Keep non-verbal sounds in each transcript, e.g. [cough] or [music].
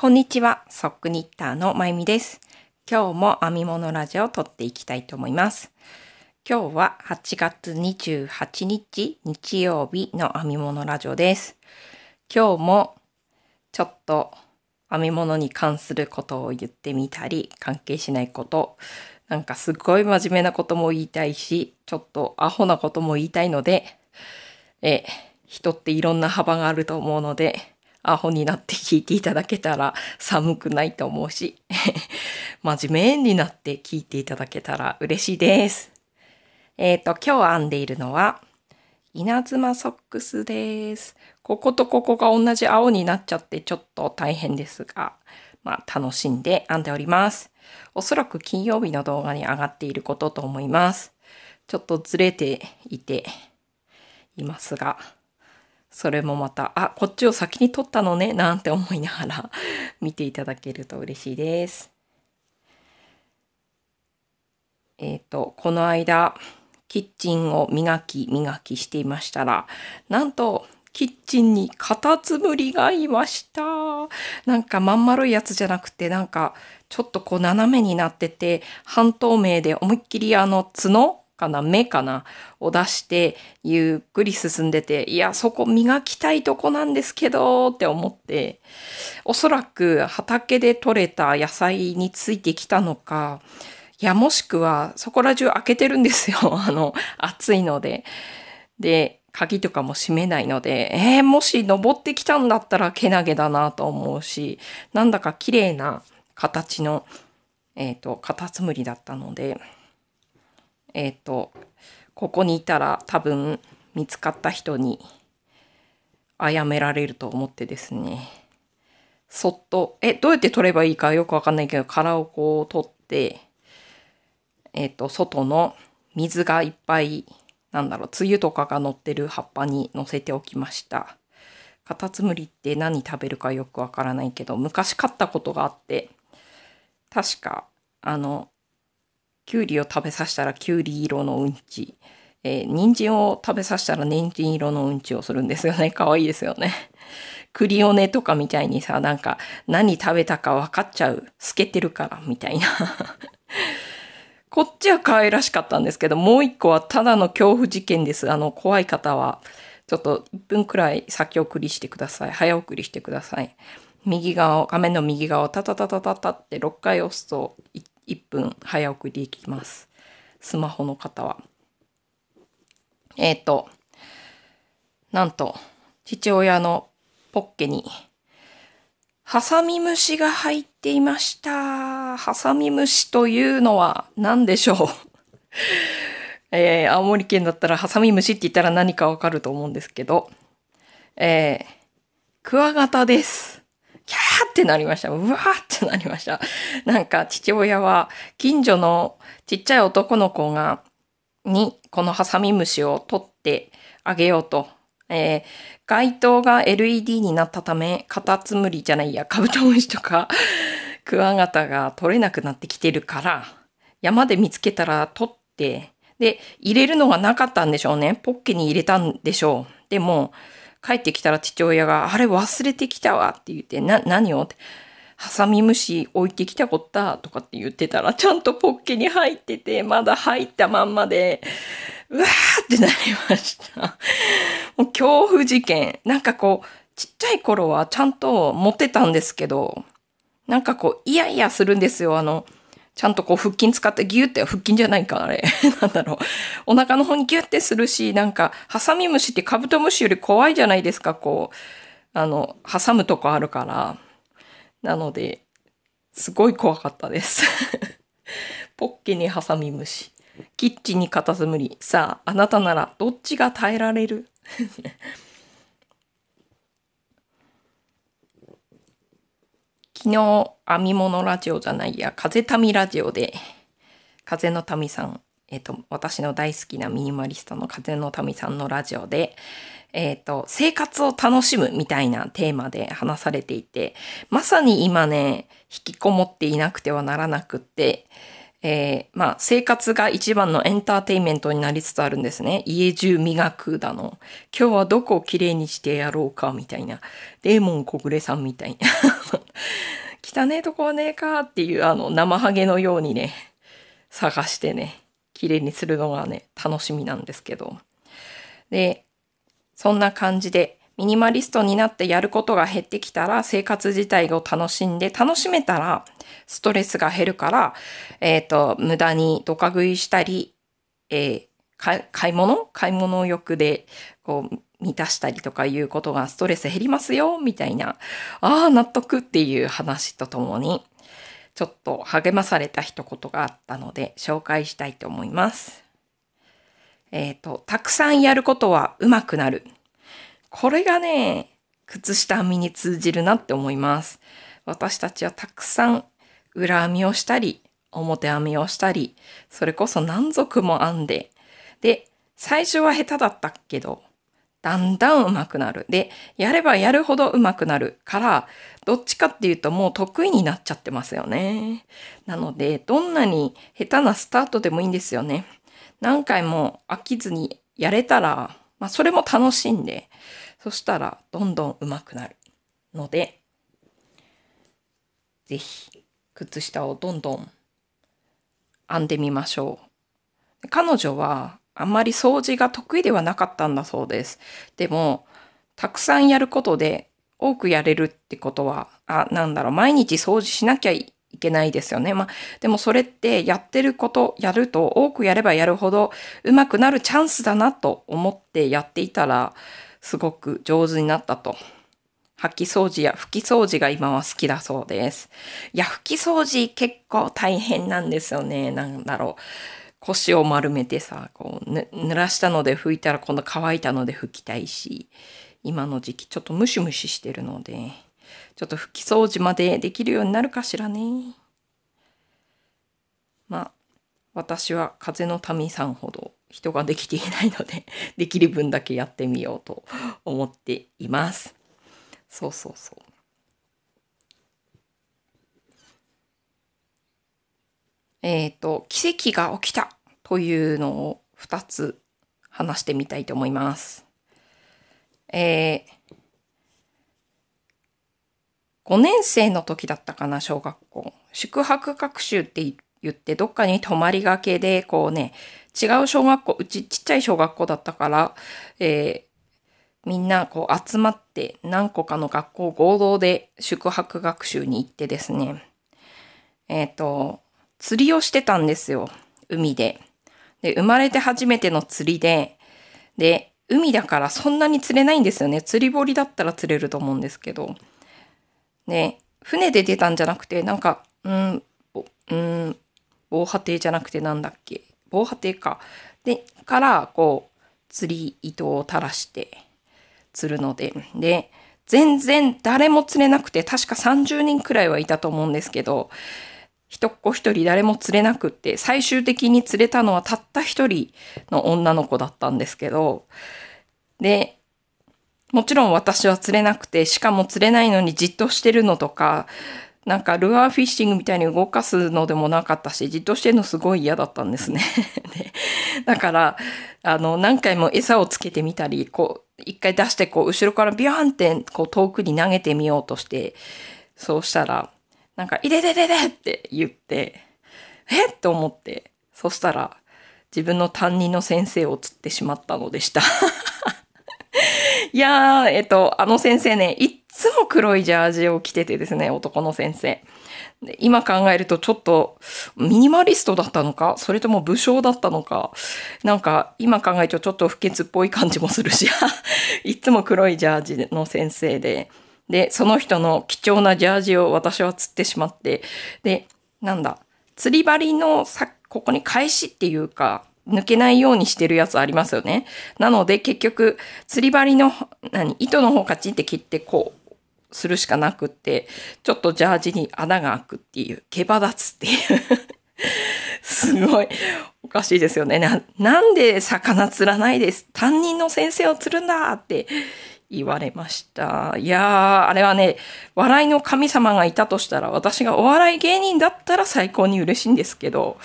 こんにちは、ソックニッターのまゆみです。今日も編み物ラジオを撮っていきたいと思います。今日は8月28日日曜日の編み物ラジオです。今日もちょっと編み物に関することを言ってみたり、関係しないこと、なんかすごい真面目なことも言いたいし、ちょっとアホなことも言いたいので、え、人っていろんな幅があると思うので、アホになって聞いていただけたら寒くないと思うし、[laughs] 真面目になって聞いていただけたら嬉しいです。えっ、ー、と、今日編んでいるのは、稲妻ソックスです。こことここが同じ青になっちゃってちょっと大変ですが、まあ楽しんで編んでおります。おそらく金曜日の動画に上がっていることと思います。ちょっとずれていていますが、それもまた、あ、こっちを先に撮ったのね、なんて思いながら [laughs] 見ていただけると嬉しいです。えっ、ー、と、この間、キッチンを磨き磨きしていましたら、なんと、キッチンにカタツムリがいました。なんかまん丸いやつじゃなくて、なんかちょっとこう斜めになってて、半透明で思いっきりあの角かな、目かな、を出して、ゆっくり進んでて、いや、そこ磨きたいとこなんですけど、って思って、おそらく畑で採れた野菜についてきたのか、いや、もしくは、そこら中開けてるんですよ。[laughs] あの、暑いので。で、鍵とかも閉めないので、えー、もし登ってきたんだったらけなげだなと思うし、なんだか綺麗な形の、えっ、ー、と、カタツムリだったので、えっ、ー、とここにいたら多分見つかった人に殺められると思ってですねそっとえどうやって取ればいいかよくわかんないけど殻をこう取ってえっ、ー、と外の水がいっぱいなんだろう梅雨とかが乗ってる葉っぱに乗せておきました。カタツムリって何食べるかよくわからないけど昔飼ったことがあって確かあのきゅうりを食べさせたらきゅうり色のうんち、えー、人参を食べさせたら人参色のうんちをするんですよね。[laughs] かわいいですよね。クリオネとかみたいにさ、なんか何食べたか分かっちゃう。透けてるから、みたいな。[laughs] こっちは可愛らしかったんですけど、もう一個はただの恐怖事件です。あの、怖い方は、ちょっと1分くらい先送りしてください。早送りしてください。右側を、画面の右側をタタタタタタって6回押すと、1分早送りいきます。スマホの方は。えっ、ー、と、なんと、父親のポッケに、ハサミ虫が入っていました。ハサミ虫というのは何でしょう [laughs] えー、青森県だったらハサミ虫って言ったら何かわかると思うんですけど、えー、クワガタです。キャーってなりました。うわーってなりました。なんか父親は近所のちっちゃい男の子が、にこのハサミムシを取ってあげようと。えー、街灯が LED になったため、カタツムリじゃないや、カブトムシとか [laughs] クワガタが取れなくなってきてるから、山で見つけたら取って、で、入れるのがなかったんでしょうね。ポッケに入れたんでしょう。でも、帰ってきたら父親が、あれ忘れてきたわって言って、な、何をって、ハサミ虫置いてきたこったとかって言ってたら、ちゃんとポッケに入ってて、まだ入ったまんまで、うわーってなりました。もう恐怖事件。なんかこう、ちっちゃい頃はちゃんと持ってたんですけど、なんかこう、イヤイヤするんですよ。あの、ちゃんとこう腹筋使ってギュって、腹筋じゃないか、あれ。[laughs] なんだろう。お腹の方にギュってするし、なんか、ハサミムシってカブトムシより怖いじゃないですか、こう。あの、挟むとこあるから。なので、すごい怖かったです。[laughs] ポッケにハサミムシ。キッチンにカタツムリ。さあ、あなたならどっちが耐えられる昨日、編み物ラジオじゃないや、風民ラジオで、風の民さん、えっ、ー、と、私の大好きなミニマリストの風の民さんのラジオで、えっ、ー、と、生活を楽しむみたいなテーマで話されていて、まさに今ね、引きこもっていなくてはならなくって、えー、まあ、生活が一番のエンターテインメントになりつつあるんですね。家中磨くだの。今日はどこをきれいにしてやろうか、みたいな。デーモン小暮さんみたいな。[laughs] [laughs] 汚ねえとこねえかっていう、あの、生ハゲのようにね、探してね、綺麗にするのがね、楽しみなんですけど。で、そんな感じで、ミニマリストになってやることが減ってきたら、生活自体を楽しんで、楽しめたら、ストレスが減るから、えっ、ー、と、無駄にドカ食いしたり、えー買い物買い物欲でこう満たしたりとかいうことがストレス減りますよ、みたいな、ああ、納得っていう話とともに、ちょっと励まされた一言があったので、紹介したいと思います。えっ、ー、と、たくさんやることはうまくなる。これがね、靴下編みに通じるなって思います。私たちはたくさん裏編みをしたり、表編みをしたり、それこそ何足も編んで、で、最初は下手だったけど、だんだん上手くなる。で、やればやるほど上手くなるから、どっちかっていうともう得意になっちゃってますよね。なので、どんなに下手なスタートでもいいんですよね。何回も飽きずにやれたら、まあそれも楽しんで、そしたらどんどん上手くなるので、ぜひ靴下をどんどん編んでみましょう。彼女はあんまり掃除が得意ではなかったんだそうです。でも、たくさんやることで多くやれるってことは、あ、なんだろう、毎日掃除しなきゃいけないですよね。まあ、でもそれってやってること、やると多くやればやるほど上手くなるチャンスだなと思ってやっていたら、すごく上手になったと。掃き掃除や拭き掃除が今は好きだそうです。いや、拭き掃除結構大変なんですよね。なんだろう。腰を丸めてさ、こう、濡らしたので拭いたら今度乾いたので拭きたいし、今の時期ちょっとムシムシしてるので、ちょっと拭き掃除までできるようになるかしらね。まあ、私は風の民さんほど人ができていないので [laughs] できる分だけやってみようと思っています。そうそうそう。えっ、ー、と、奇跡が起きたというのを2つ話してみたいと思います。えー、5年生の時だったかな、小学校。宿泊学習って言って、どっかに泊まりがけで、こうね、違う小学校、うちちっちゃい小学校だったから、えー、みんなこう集まって何個かの学校合同で宿泊学習に行ってですね、えっ、ー、と、釣りをしてたんですよ。海で。で、生まれて初めての釣りで、で、海だからそんなに釣れないんですよね。釣り堀だったら釣れると思うんですけど。ね、船で出たんじゃなくて、なんか、うん、うん、防波堤じゃなくてなんだっけ。防波堤か。で、から、こう、釣り糸を垂らして釣るので。で、全然誰も釣れなくて、確か30人くらいはいたと思うんですけど、一っ子一人誰も釣れなくって、最終的に釣れたのはたった一人の女の子だったんですけど、で、もちろん私は釣れなくて、しかも釣れないのにじっとしてるのとか、なんかルアーフィッシングみたいに動かすのでもなかったし、じっとしてるのすごい嫌だったんですね。[laughs] でだから、あの、何回も餌をつけてみたり、こう、一回出して、こう、後ろからビャーンって、こう、遠くに投げてみようとして、そうしたら、なんか、いででででって言って、えっと思って、そしたら、自分の担任の先生を釣ってしまったのでした [laughs] いやー、えっと、あの先生ね、いっつも黒いジャージを着ててですね、男の先生。今考えるとちょっとミニマリストだったのかそれとも武将だったのかなんか今考えるとちょっと不潔っぽい感じもするし [laughs] いつも黒いジャージの先生でで、その人の貴重なジャージを私は釣ってしまって、で、なんだ、釣り針のさ、ここに返しっていうか、抜けないようにしてるやつありますよね。なので結局、釣り針の、何、糸の方カチンって切ってこう、するしかなくって、ちょっとジャージに穴が開くっていう、毛羽立つっていう [laughs] すごい、おかしいですよね。な、なんで魚釣らないです。担任の先生を釣るんだって言われました。いやー、あれはね、笑いの神様がいたとしたら、私がお笑い芸人だったら最高に嬉しいんですけど、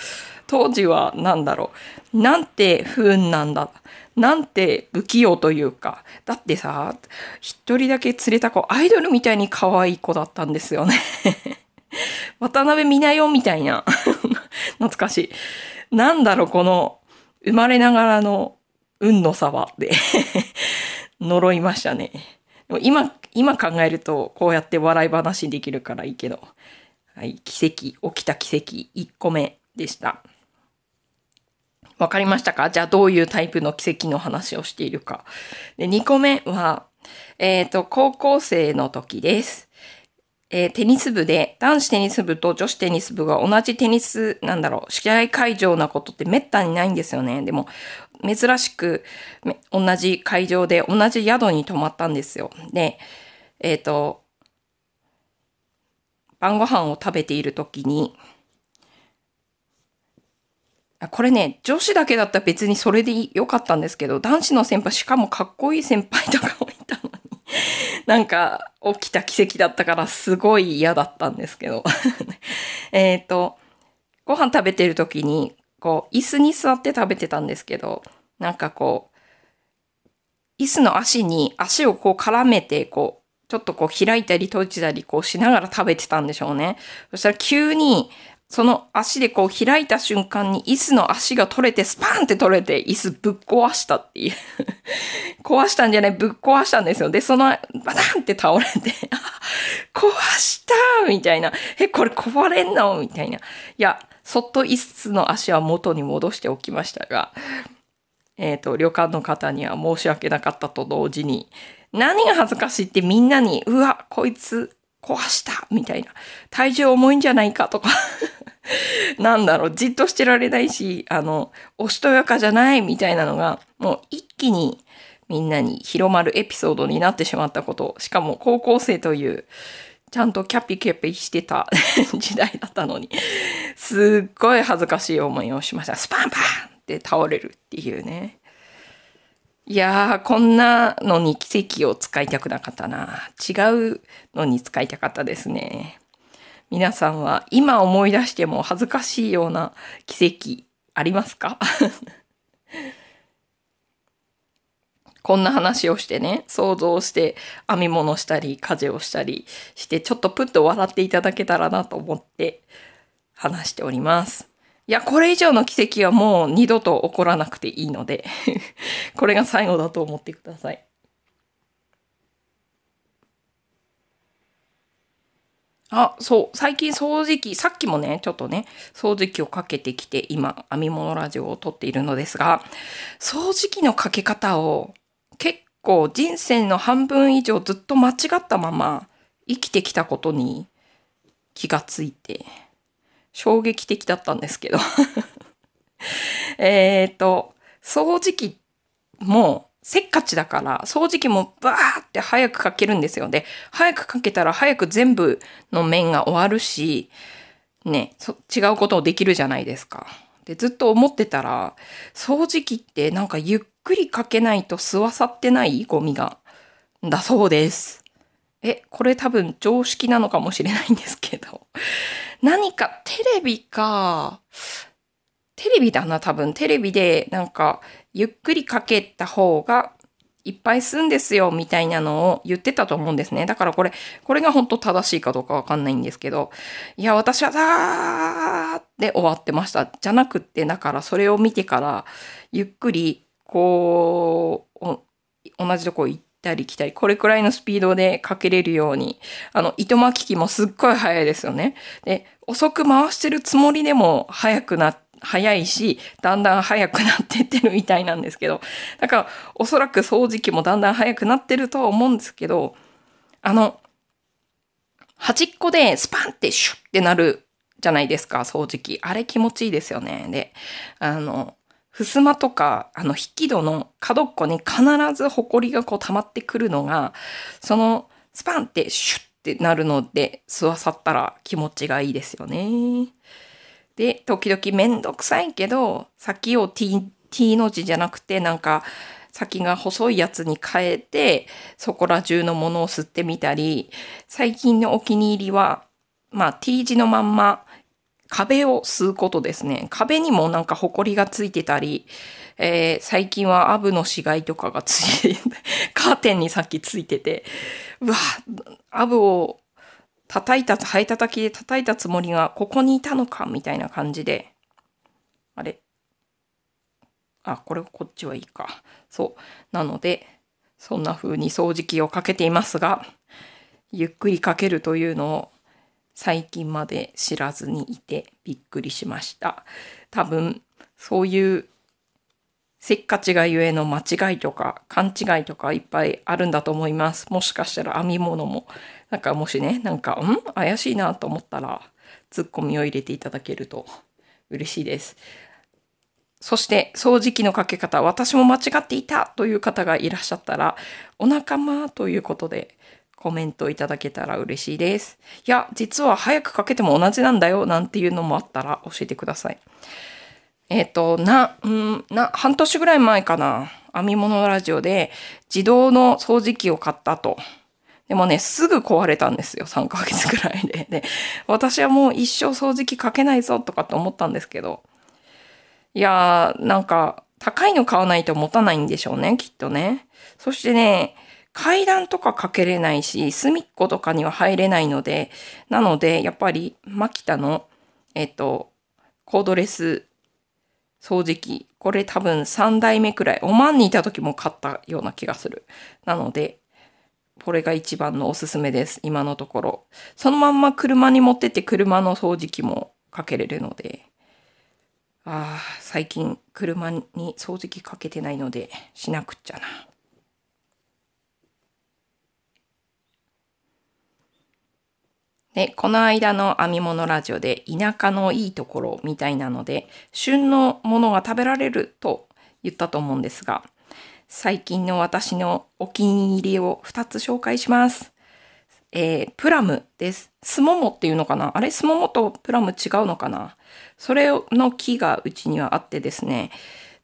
当時は何だろう。なんて不運なんだ。なんて不器用というか。だってさ、一人だけ連れた子、アイドルみたいに可愛い子だったんですよね。[laughs] 渡辺美奈代みたいな。[laughs] 懐かしい。なんだろう、この、生まれながらの運の差は。で呪いましたね。今、今考えると、こうやって笑い話できるからいいけど。はい、奇跡、起きた奇跡、1個目でした。わかりましたかじゃあどういうタイプの奇跡の話をしているか。で、2個目は、えっ、ー、と、高校生の時です。えー、テニス部で、男子テニス部と女子テニス部が同じテニス、なんだろう、試合会場なことって滅多にないんですよね。でも、珍しく同じ会場で同じ宿に泊まったんですよ。で、えっ、ー、と、晩ご飯を食べている時に、これね、女子だけだったら別にそれで良かったんですけど、男子の先輩、しかもかっこいい先輩とかもいたのに、[laughs] なんか起きた奇跡だったからすごい嫌だったんですけど。[laughs] えっと、ご飯食べてる時にこう、椅子に座って食べてたんですけど、なんかこう、椅子の足に足をこう絡めて、こう、ちょっとこう開いたり閉じたりこうしながら食べてたんでしょうね。そしたら急に、その足でこう開いた瞬間に椅子の足が取れてスパンって取れて椅子ぶっ壊したっていう [laughs] 壊したんじゃないぶっ壊したんですよ。で、そのバタンって倒れて [laughs] 壊したみたいな。え、これ壊れんのみたいな。いや、そっと椅子の足は元に戻しておきましたが、えっ、ー、と、旅館の方には申し訳なかったと同時に、何が恥ずかしいってみんなに、うわ、こいつ壊したみたいな。体重重いんじゃないかとか [laughs] なんだろう、じっとしてられないし、あの、おしとやかじゃないみたいなのが、もう一気にみんなに広まるエピソードになってしまったこと。しかも高校生という、ちゃんとキャピキャピしてた [laughs] 時代だったのに、すっごい恥ずかしい思いをしました。スパンパンって倒れるっていうね。いやー、こんなのに奇跡を使いたくなかったな。違うのに使いたかったですね。皆さんは今思い出しても恥ずかしいような奇跡ありますかこんな話をしてね、想像して編み物したり、家事をしたりして、ちょっとプッと笑っていただけたらなと思って話しております。いや、これ以上の奇跡はもう二度と起こらなくていいので [laughs] これが最後だと思ってください。あ、そう。最近掃除機、さっきもね、ちょっとね、掃除機をかけてきて、今、編み物ラジオを撮っているのですが、掃除機のかけ方を結構人生の半分以上ずっと間違ったまま生きてきたことに気がついて、衝撃的だったんですけど [laughs] えっと、掃除機もせっかちだから掃除機もバーって早くかけるんですよ。で、早くかけたら早く全部の面が終わるし、ね、違うことをできるじゃないですか。で、ずっと思ってたら、掃除機ってなんかゆっくりかけないと吸わさってないゴミが。だそうです。え、これ多分常識なのかもしれないんですけど。[laughs] 何かテレビか、テレビだな多分。テレビでなんかゆっくりかけた方がいっぱい吸うんですよみたいなのを言ってたと思うんですね。だからこれ、これが本当正しいかどうかわかんないんですけど、いや、私はザーって終わってました。じゃなくって、だからそれを見てからゆっくりこう、同じとこ行ったり来たり、これくらいのスピードでかけれるように、あの、糸巻き機もすっごい速いですよね。で、遅く回してるつもりでも速くなって、早いし、だんだん速くなってってるみたいなんですけど、だからおそらく掃除機もだんだん速くなってるとは思うんですけど、あの、端っこでスパンってシュッってなるじゃないですか、掃除機。あれ気持ちいいですよね。で、あの、襖とか、あの、引き戸の角っこに必ず埃がこう溜まってくるのが、その、スパンってシュッってなるので、吸わさったら気持ちがいいですよね。で、時々めんどくさいけど、先を T, T の字じゃなくて、なんか、先が細いやつに変えて、そこら中のものを吸ってみたり、最近のお気に入りは、まあ T 字のまんま壁を吸うことですね。壁にもなんか埃がついてたり、えー、最近はアブの死骸とかがついて、[laughs] カーテンにさっきついてて、うわ、アブを叩いた、ハエ叩きで叩いたつもりが、ここにいたのか、みたいな感じで。あれあ、これこっちはいいか。そう。なので、そんな風に掃除機をかけていますが、ゆっくりかけるというのを最近まで知らずにいてびっくりしました。多分そういうせっかちがゆえの間違いとか勘違いとかいっぱいあるんだと思います。もしかしたら編み物もなんかもしねなんかん怪しいなと思ったらツッコミを入れていただけると嬉しいです。そして掃除機のかけ方私も間違っていたという方がいらっしゃったらお仲間ということでコメントいただけたら嬉しいです。いや、実は早くかけても同じなんだよ、なんていうのもあったら教えてください。えっ、ー、と、な、うんな、半年ぐらい前かな、編み物ラジオで自動の掃除機を買ったと。でもね、すぐ壊れたんですよ、3ヶ月ぐらいで。で、私はもう一生掃除機かけないぞとかって思ったんですけど。いやー、なんか、高いの買わないと持たないんでしょうね、きっとね。そしてね、階段とかかけれないし、隅っことかには入れないので、なので、やっぱり、マキタの、えっと、コードレス掃除機。これ多分3代目くらい。おまんにいた時も買ったような気がする。なので、これが一番のおすすめです。今のところ。そのまんま車に持ってって車の掃除機もかけれるので。ああ、最近車に掃除機かけてないのでしなくっちゃな。で、この間の編み物ラジオで田舎のいいところみたいなので、旬のものが食べられると言ったと思うんですが、最近の私のお気に入りを2つ紹介します。えー、プラムです。スモモっていうのかなあれスモモとプラム違うのかなそれの木がうちにはあってですね。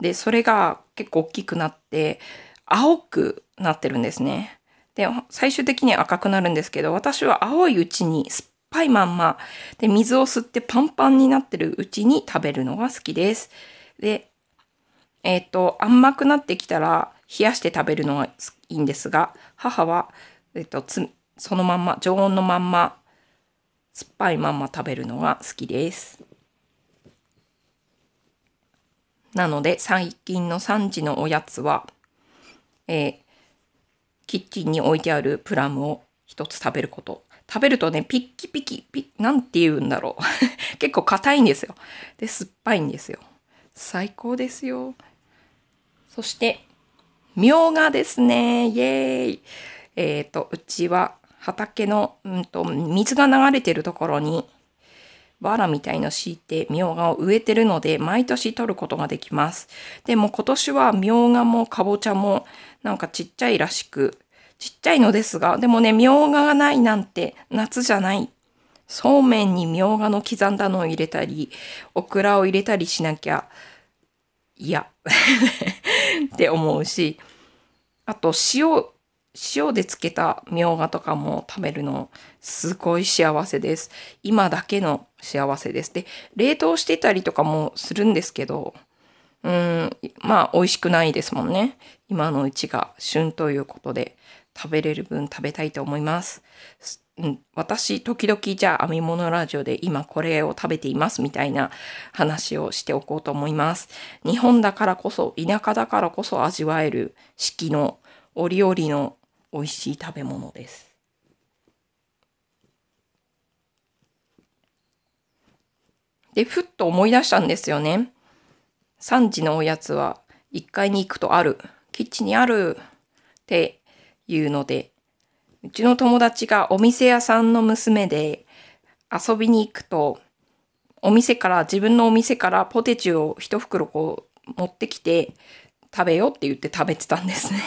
で、それが結構大きくなって、青くなってるんですね。で、最終的に赤くなるんですけど、私は青いうちに酸っぱいまんま。で、水を吸ってパンパンになってるうちに食べるのが好きです。で、えっ、ー、と、甘くなってきたら冷やして食べるのがいいんですが、母は、えっ、ー、と、そのまんま、常温のまんま、酸っぱいまんま食べるのが好きです。なので、最近の3時のおやつは、えー、キッチンに置いてあるプラムを一つ食べること。食べるとね、ピッキピキ、ピなんて言うんだろう。[laughs] 結構硬いんですよ。で、酸っぱいんですよ。最高ですよ。そして、みょうがですね。イエーイ。えっ、ー、と、うちは畑の、うんと、水が流れてるところに、バラみたいの敷いて、みょうがを植えてるので、毎年取ることができます。でも今年はみょうがもかぼちゃも、なんかちっちゃいらしく、ちっちゃいのですが、でもね、みょうががないなんて夏じゃない。そうめんにみょうがの刻んだのを入れたり、オクラを入れたりしなきゃ、いや、って思うし、あと塩、塩で漬けたみょうがとかも食べるのすごい幸せです。今だけの幸せです。で、冷凍してたりとかもするんですけど、うん、まあ美味しくないですもんね。今のうちが旬ということで。食べれる分食べたいと思います。私、時々じゃあ編み物ラジオで今これを食べていますみたいな話をしておこうと思います。日本だからこそ、田舎だからこそ味わえる四季の折々の美味しい食べ物です。で、ふっと思い出したんですよね。3時のおやつは1階に行くとある。キッチンにあるって言うので、うちの友達がお店屋さんの娘で遊びに行くと、お店から、自分のお店からポテチを一袋こう持ってきて食べようって言って食べてたんですね。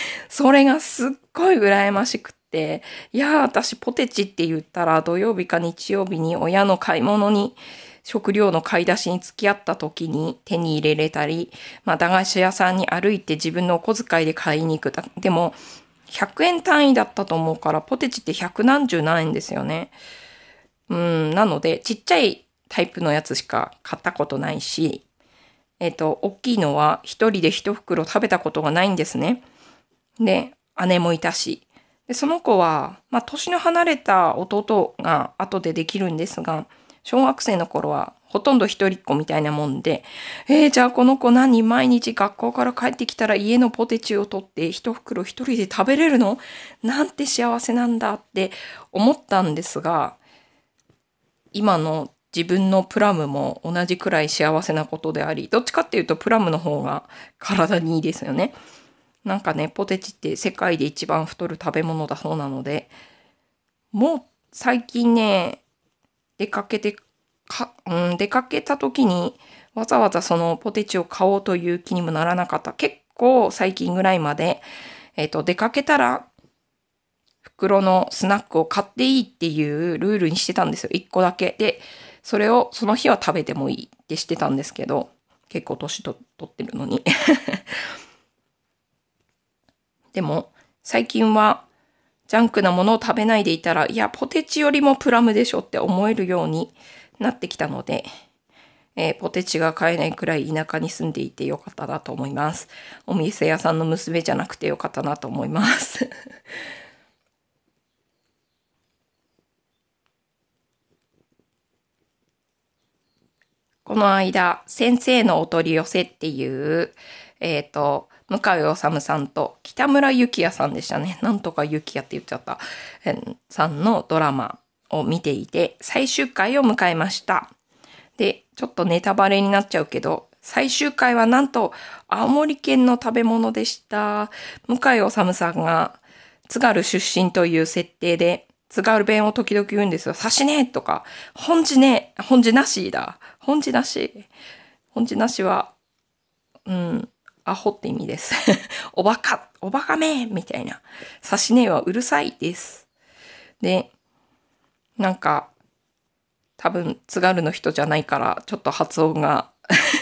[laughs] それがすっごい羨ましくって、いやー私ポテチって言ったら土曜日か日曜日に親の買い物に食料の買い出しに付き合った時に手に入れれたり、まあ、駄菓子屋さんに歩いて自分のお小遣いで買いに行くでも、100円単位だったと思うから、ポテチって100何十何円ですよね。うん、なので、ちっちゃいタイプのやつしか買ったことないし、えっ、ー、と、大きいのは一人で一袋食べたことがないんですね。で、姉もいたし。で、その子は、まあ、年の離れた弟が後でできるんですが、小学生の頃はほとんど一人っ子みたいなもんで、えー、じゃあこの子何毎日学校から帰ってきたら家のポテチを取って一袋一人で食べれるのなんて幸せなんだって思ったんですが、今の自分のプラムも同じくらい幸せなことであり、どっちかっていうとプラムの方が体にいいですよね。なんかね、ポテチって世界で一番太る食べ物だそうなので、もう最近ね、出かけてか、うん、出かけた時にわざわざそのポテチを買おうという気にもならなかった。結構最近ぐらいまで、えっ、ー、と、出かけたら袋のスナックを買っていいっていうルールにしてたんですよ。1個だけ。で、それをその日は食べてもいいってしてたんですけど、結構年と取ってるのに [laughs] でも、最近はジャンクなものを食べないでいたら、いや、ポテチよりもプラムでしょって思えるようになってきたので、えー、ポテチが買えないくらい田舎に住んでいてよかったなと思います。お店屋さんの娘じゃなくてよかったなと思います。[laughs] この間、先生のお取り寄せっていう、えっ、ー、と、向井治さんと北村幸也さんでしたね。なんとか幸也って言っちゃった。えさんのドラマを見ていて、最終回を迎えました。で、ちょっとネタバレになっちゃうけど、最終回はなんと青森県の食べ物でした。向井治さんが津軽出身という設定で、津軽弁を時々言うんですよ。刺しねえとか、本地ね本地なしだ。本地なし。本地なしは、うん、アホって意味です。[laughs] おバカ、おバカめみたいな。刺し根はうるさいです。で、なんか、多分、津軽の人じゃないから、ちょっと発音が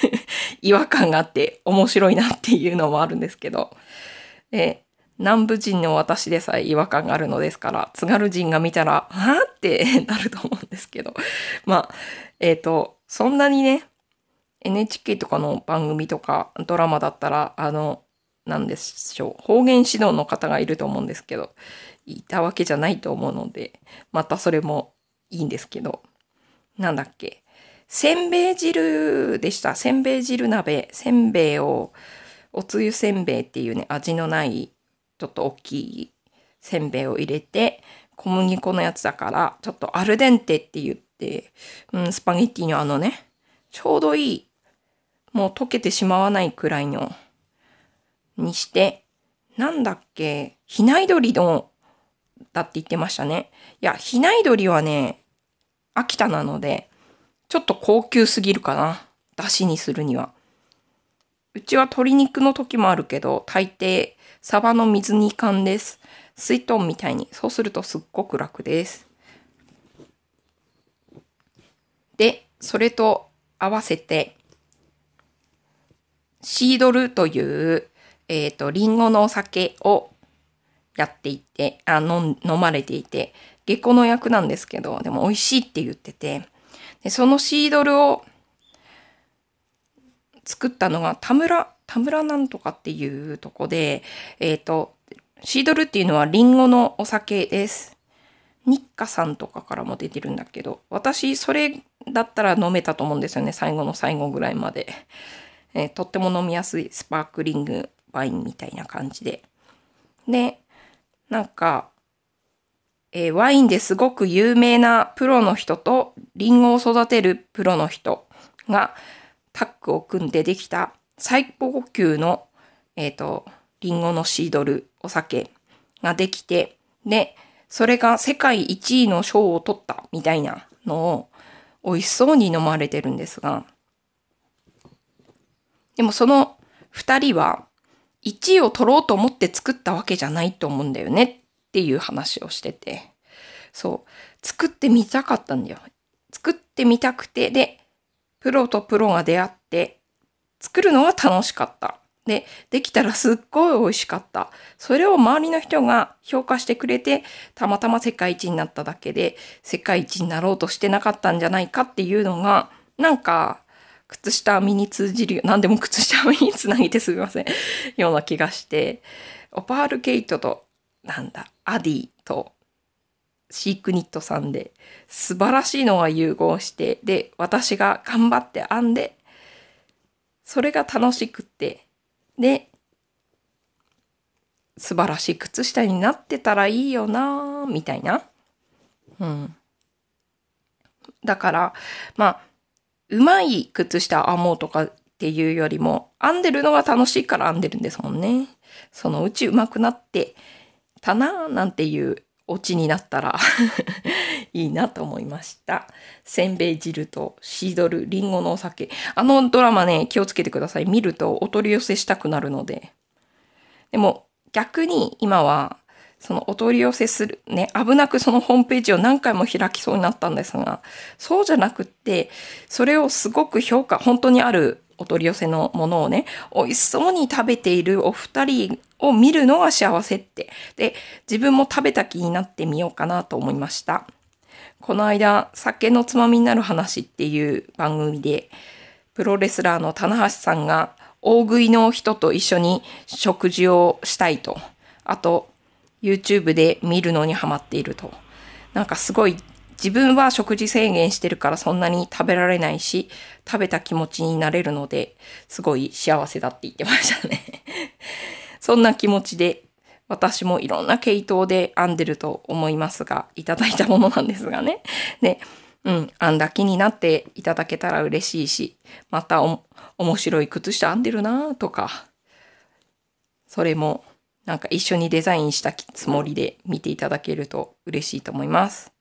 [laughs] 違和感があって面白いなっていうのもあるんですけど。え、南部人の私でさえ違和感があるのですから、津軽人が見たら、はぁって [laughs] なると思うんですけど。まあ、えっ、ー、と、そんなにね、NHK とかの番組とかドラマだったら、あの、なんでしょう。方言指導の方がいると思うんですけど、いたわけじゃないと思うので、またそれもいいんですけど、なんだっけ。せんべい汁でした。せんべい汁鍋。せんべいを、おつゆせんべいっていうね、味のない、ちょっと大きいせんべいを入れて、小麦粉のやつだから、ちょっとアルデンテって言って、うん、スパゲッティのあのね、ちょうどいいもう溶けてしまわないくらいのにして、なんだっけ、ひないどりの、だって言ってましたね。いや、ひないどりはね、秋田なので、ちょっと高級すぎるかな。だしにするには。うちは鶏肉の時もあるけど、大抵、サバの水煮缶です。水遁みたいに。そうするとすっごく楽です。で、それと合わせて、シードルという、えっ、ー、と、リンゴのお酒をやっていて、あ飲飲まれていて、下戸の役なんですけど、でも美味しいって言ってて、でそのシードルを作ったのが田村、田村なんとかっていうとこで、えっ、ー、と、シードルっていうのはリンゴのお酒です。日課さんとかからも出てるんだけど、私それだったら飲めたと思うんですよね、最後の最後ぐらいまで。えー、とっても飲みやすいスパークリングワインみたいな感じで。で、なんか、えー、ワインですごく有名なプロの人とリンゴを育てるプロの人がタッグを組んでできた最高級の、えっ、ー、と、リンゴのシードルお酒ができて、で、それが世界1位の賞を取ったみたいなのを美味しそうに飲まれてるんですが、でもその二人は1位を取ろうと思って作ったわけじゃないと思うんだよねっていう話をしてて。そう。作ってみたかったんだよ。作ってみたくて、で、プロとプロが出会って、作るのは楽しかった。で、できたらすっごい美味しかった。それを周りの人が評価してくれて、たまたま世界一になっただけで、世界一になろうとしてなかったんじゃないかっていうのが、なんか、靴下編みに通じるよ何でも靴下編みにつなげてすみませんような気がしてオパールゲイトとなんだアディとシークニットさんで素晴らしいのが融合してで私が頑張って編んでそれが楽しくってで素晴らしい靴下になってたらいいよなみたいな。うん。だからまあうまい靴下編もうとかっていうよりも、編んでるのが楽しいから編んでるんですもんね。そのうちうまくなってたなぁなんていうオチになったら [laughs] いいなと思いました。せんべい汁とシードル、りんごのお酒。あのドラマね、気をつけてください。見るとお取り寄せしたくなるので。でも逆に今はそのお取り寄せする、ね、危なくそのホームページを何回も開きそうになったんですが、そうじゃなくって、それをすごく評価、本当にあるお取り寄せのものをね、美味しそうに食べているお二人を見るのが幸せって。で、自分も食べた気になってみようかなと思いました。この間、酒のつまみになる話っていう番組で、プロレスラーの棚橋さんが大食いの人と一緒に食事をしたいと。あと、YouTube で見るのにハマっていると。なんかすごい自分は食事制限してるからそんなに食べられないし、食べた気持ちになれるので、すごい幸せだって言ってましたね [laughs] そんな気持ちで、私もいろんな系統で編んでると思いますが、いただいたものなんですがね。で、うん、編んだ気になっていただけたら嬉しいし、また面白い靴下編んでるなとか、それもなんか一緒にデザインしたつもりで見ていただけると嬉しいと思います。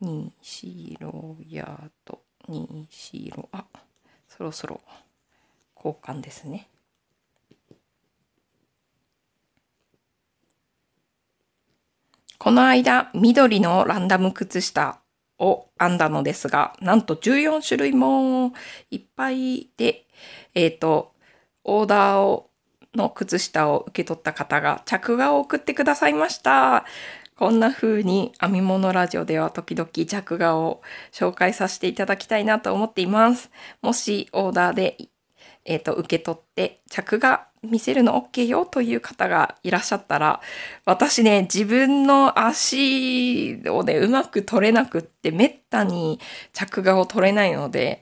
にしろやと、にしろ、あ、そろそろ交換ですね。この間、緑のランダム靴下を編んだのですが、なんと14種類もいっぱいで、えっ、ー、と、オーダーをの靴下を受け取った方が着画を送ってくださいました。こんな風に編み物ラジオでは時々着画を紹介させていただきたいなと思っています。もしオーダーで、えーと、受け取って着画見せるの OK よという方がいらっしゃったら私ね自分の足をねうまく取れなくってめったに着画を取れないので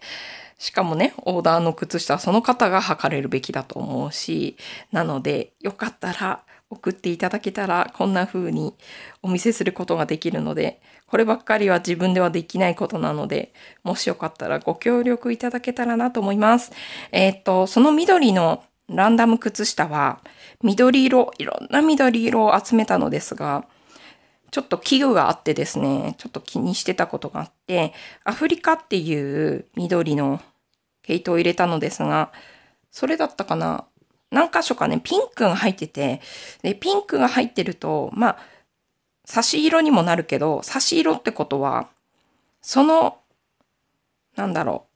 しかもね、オーダーの靴下はその方が履かれるべきだと思うし、なので、よかったら送っていただけたら、こんな風にお見せすることができるので、こればっかりは自分ではできないことなので、もしよかったらご協力いただけたらなと思います。えー、っと、その緑のランダム靴下は、緑色、いろんな緑色を集めたのですが、ちょっと器具があってですね、ちょっと気にしてたことがあって、アフリカっていう緑の毛糸を入れたのですが、それだったかな何箇所かね、ピンクが入ってて、で、ピンクが入ってると、まあ、差し色にもなるけど、差し色ってことは、その、なんだろう、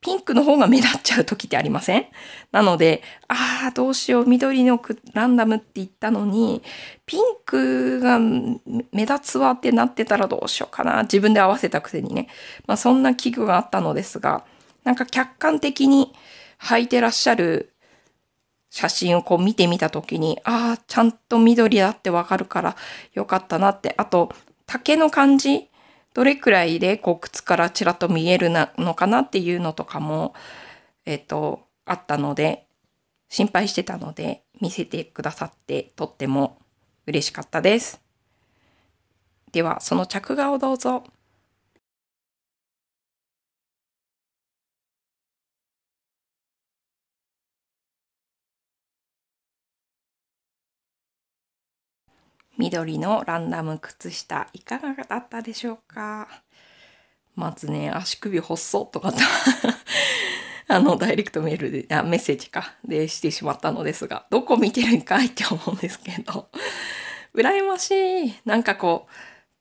ピンクの方が目立っちゃう時ってありませんなので、ああ、どうしよう、緑のランダムって言ったのに、ピンクが目立つわってなってたらどうしようかな。自分で合わせたくせにね。まあそんな器具があったのですが、なんか客観的に履いてらっしゃる写真をこう見てみた時に、ああ、ちゃんと緑だってわかるからよかったなって。あと、竹の感じどれくらいでこう靴からちらっと見えるなのかなっていうのとかも、えっ、と、あったので、心配してたので、見せてくださってとっても嬉しかったです。では、その着画をどうぞ。緑のランダム靴下いかがだったでしょうかまずね足首細っとか [laughs] あのダイレクトメールであメッセージかでしてしまったのですがどこ見てるんかいって思うんですけど羨ましいなんかこう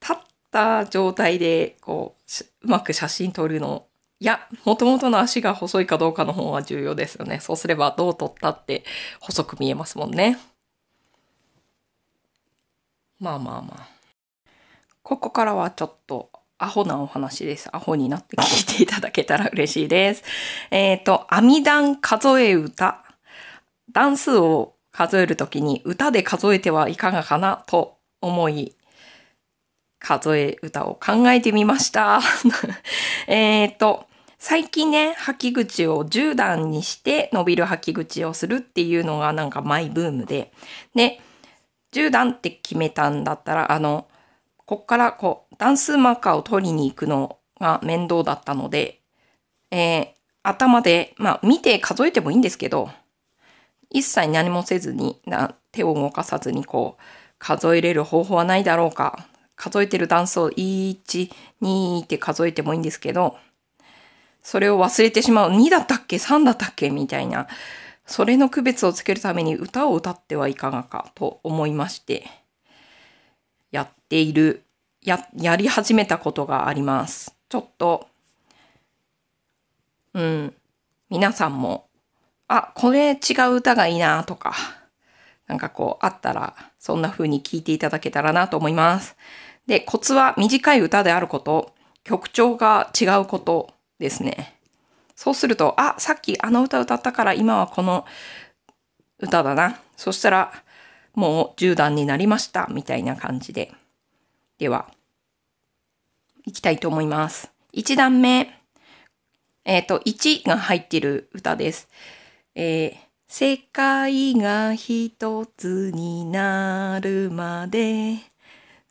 立った状態でこううまく写真撮るのいや、もともとの足が細いかどうかの方が重要ですよね。そうすればどう撮ったって細く見えますもんね。まあまあまあ。ここからはちょっとアホなお話です。アホになって聞いていただけたら嬉しいです。[laughs] えっ、ー、と、網段数え歌。段数を数えるときに歌で数えてはいかがかなと思い、数え歌を考えてみました。[laughs] えっと、最近ね、吐き口を10段にして伸びる吐き口をするっていうのがなんかマイブームで、で、10段って決めたんだったら、あの、こっからこう、段数マーカーを取りに行くのが面倒だったので、えー、頭で、まあ、見て数えてもいいんですけど、一切何もせずに、な手を動かさずにこう、数えれる方法はないだろうか。数えてる段数を1、2って数えてもいいんですけど、それを忘れてしまう。2だったっけ ?3 だったっけみたいなそれの区別をつけるために歌を歌ってはいかがかと思いまして、やっている、や、やり始めたことがあります。ちょっと、うん、皆さんも、あ、これ違う歌がいいなとか、なんかこう、あったら、そんな風に聴いていただけたらなと思います。で、コツは短い歌であること、曲調が違うことですね。そうすると、あ、さっきあの歌歌ったから今はこの歌だな。そしたら、もう10段になりました。みたいな感じで。では、いきたいと思います。1段目。えっ、ー、と、1が入ってる歌です。えー、世界が一つになるまで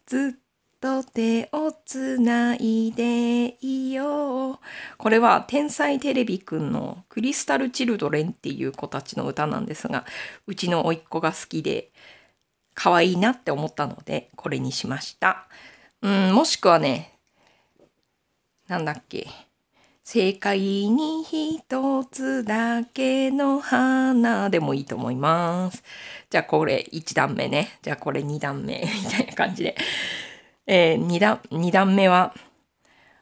ずっと手をつないでいよう。これは天才テレビくんのクリスタル・チルドレンっていう子たちの歌なんですが、うちの甥っ子が好きで、可愛いなって思ったので、これにしました。うん、もしくはね、なんだっけ。世界に一つだけの花でもいいと思います。じゃあこれ1段目ね。じゃあこれ2段目みたいな感じで。えー、2, 段段目は、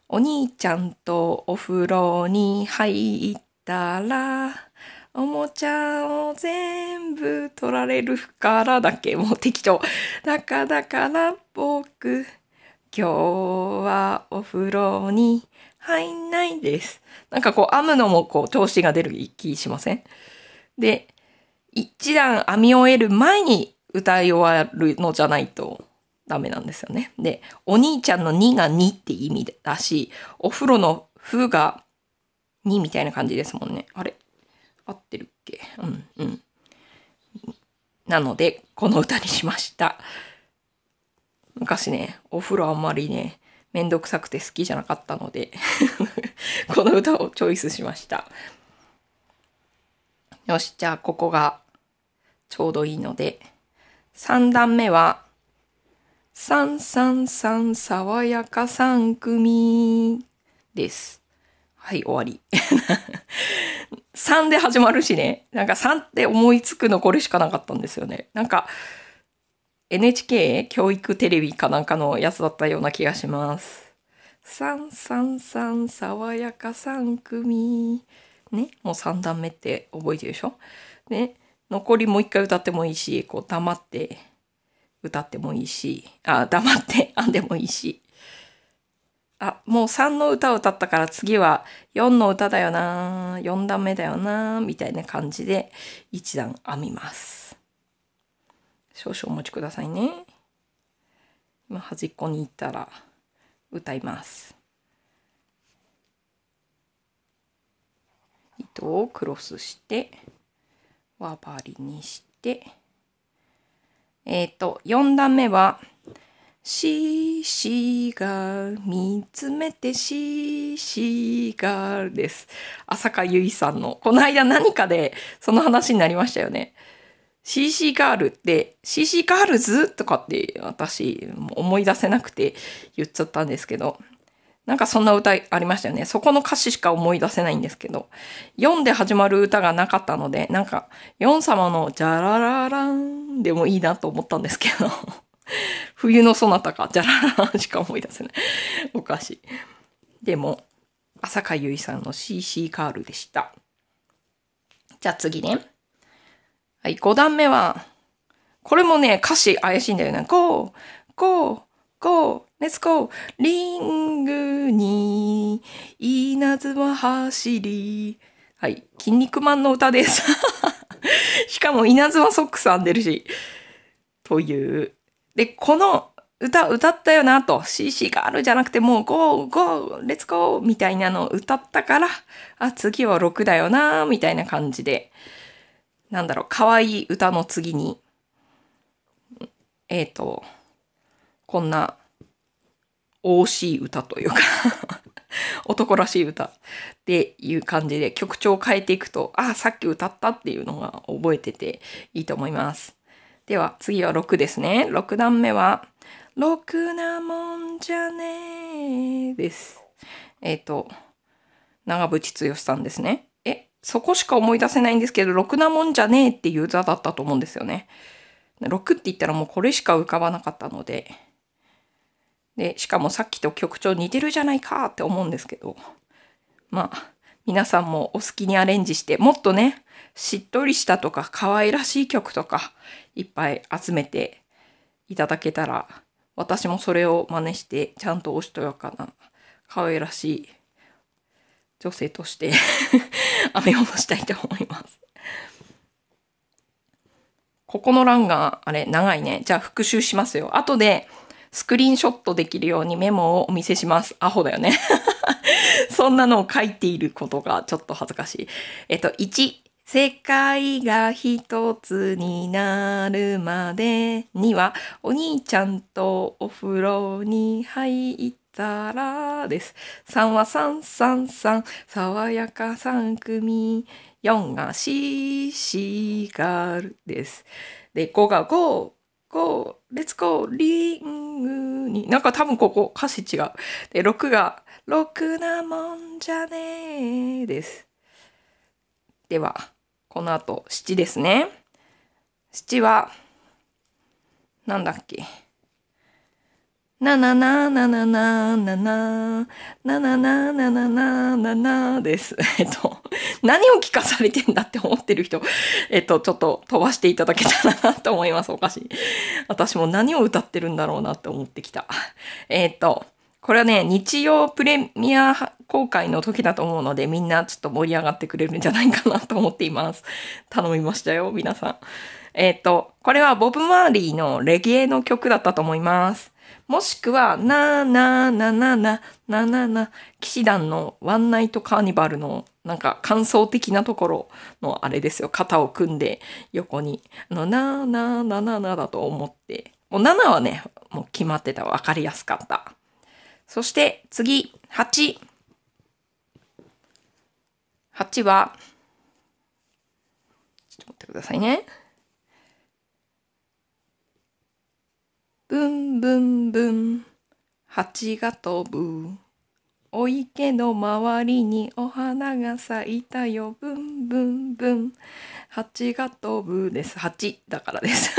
お兄ちゃんとお風呂に入ったら、おもちゃを全部取られるからだっけもう適当。だかだから僕、今日はお風呂に入んないです。なんかこう編むのもこう調子が出る気しませんで、一段編み終える前に歌い終わるのじゃないとダメなんですよね。で、お兄ちゃんの2が2って意味だし、お風呂の風が2みたいな感じですもんね。あれ合ってるっけうんうん。なので、この歌にしました。昔ね、お風呂あんまりね、めんどくさくて好きじゃなかったので [laughs] この歌をチョイスしました。よし、じゃあここがちょうどいいので、3段目はさんさんさん爽やか3組です。はい、終わり。3 [laughs] で始まるしね。なんか3って思いつくのこれしかなかったんですよね。なんか NHK 教育テレビかなんかのやつだったような気がします。三三三爽やか3組。ね、もう3段目って覚えてるでしょね、残りもう一回歌ってもいいし、こう黙って。歌ってもいいし、あ、黙って [laughs] 編んでもいいし。あ、もう3の歌を歌ったから次は4の歌だよな4段目だよなみたいな感じで1段編みます。少々お待ちくださいね。今端っこに行ったら歌います。糸をクロスして輪針にして。えっ、ー、と、4段目は、しーしーが見つめてしーしーがです。浅香結衣さんの。この間何かでその話になりましたよね。CC ガールって、CC ガールズとかって私思い出せなくて言っちゃったんですけど、なんかそんな歌ありましたよね。そこの歌詞しか思い出せないんですけど、4で始まる歌がなかったので、なんか、4様のじゃらららんでもいいなと思ったんですけど、[laughs] 冬のそなたか、じゃららんしか思い出せない。おかしい。でも、浅香唯さんの CC カールでした。じゃあ次ね。はい、5段目は、これもね、歌詞怪しいんだよね。こう、こう、Go! Let's go! リングに稲妻走り。はい。筋肉マンの歌です。[laughs] しかも稲妻ソックス編んでるし。という。で、この歌、歌ったよなと。CC があるじゃなくて、もうゴー、ゴー、Let's go! みたいなのを歌ったから、あ、次は6だよなみたいな感じで。なんだろう、可愛い歌の次に、えっ、ー、と、こんな惜しい歌というか [laughs] 男らしい歌っていう感じで曲調を変えていくと、ああ、さっき歌ったっていうのが覚えてていいと思います。では次は6ですね。6段目は、ろくなもんじゃねえです。えっ、ー、と、長渕剛さんですね。え、そこしか思い出せないんですけど、ろくなもんじゃねえっていう歌だったと思うんですよね。6って言ったらもうこれしか浮かばなかったので、でしかもさっきと曲調似てるじゃないかって思うんですけどまあ皆さんもお好きにアレンジしてもっとねしっとりしたとか可愛らしい曲とかいっぱい集めていただけたら私もそれを真似してちゃんとおしとやかな可愛らしい女性として雨 [laughs] をしたいと思います。ここの欄があれ長いね。じゃあ復習しますよ。後でスクリーンショットできるようにメモをお見せします。アホだよね [laughs] そんなのを書いていることがちょっと恥ずかしい。えっと、1、世界が一つになるまでには、お兄ちゃんとお風呂に入って、たらです。3は333、爽やか3組。4がシーシーガールです。で、5が5、5、レッツゴーリングに。なんか多分ここ歌詞違う。で、6が、ろくなもんじゃねえです。では、この後、7ですね。7は、なんだっけ。なななななななななななななななです。えっと、何を聞かされてんだって思ってる人、えっと、ちょっと飛ばしていただけたらなと思います、おかしい。私も何を歌ってるんだろうなって思ってきた。えっと、これはね、日曜プレミア公開の時だと思うので、みんなちょっと盛り上がってくれるんじゃないかなと思っています。頼みましたよ、皆さん。えっ、と、これはボブ・マーリーのレゲエの曲だったと思います。もしくは、なーなーなーなーなーなーなーな、騎士団のワンナイトカーニバルのなんか感想的なところのあれですよ肩を組んで横に「あのなーなーなーなーなー」だと思ってもう7はねもう決まってた分かりやすかったそして次88はちょっと待ってくださいねブンブンブン蜂が飛ぶお池の周りにお花が咲いたよブンブンブン蜂が飛ぶです蜂だからです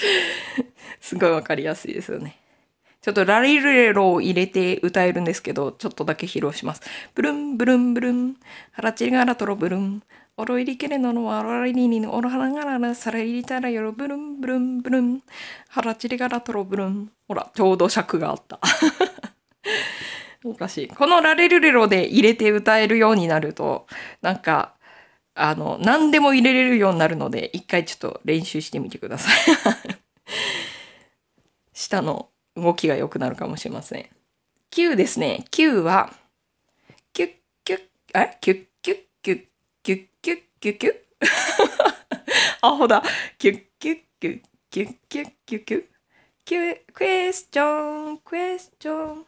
[laughs] すごいわかりやすいですよねちょっとラリルレロを入れて歌えるんですけど、ちょっとだけ披露します。ブルンブルンブルン、ハラチガラトロブルン、オロイリケレノのワロラリニのオロハラガララサラリリタラヨロブルンブルンブルン、ハラチガラトロブルン。ほら、ちょうど尺があった。おかしい。このラレルレロで入れて歌えるようになると、なんか、あの、何でも入れれるようになるので、一回ちょっと練習してみてください。[laughs] 下の動きが良くなるかもしれません。9ですね。9は、キュッキュッ、あれキュッキュッキュッキュッキュッキュッキュッ。あ、ほ [laughs] だ。キュッキュッキュッキュッキュッキュッキュッ。クエスチョン、クエスチョン。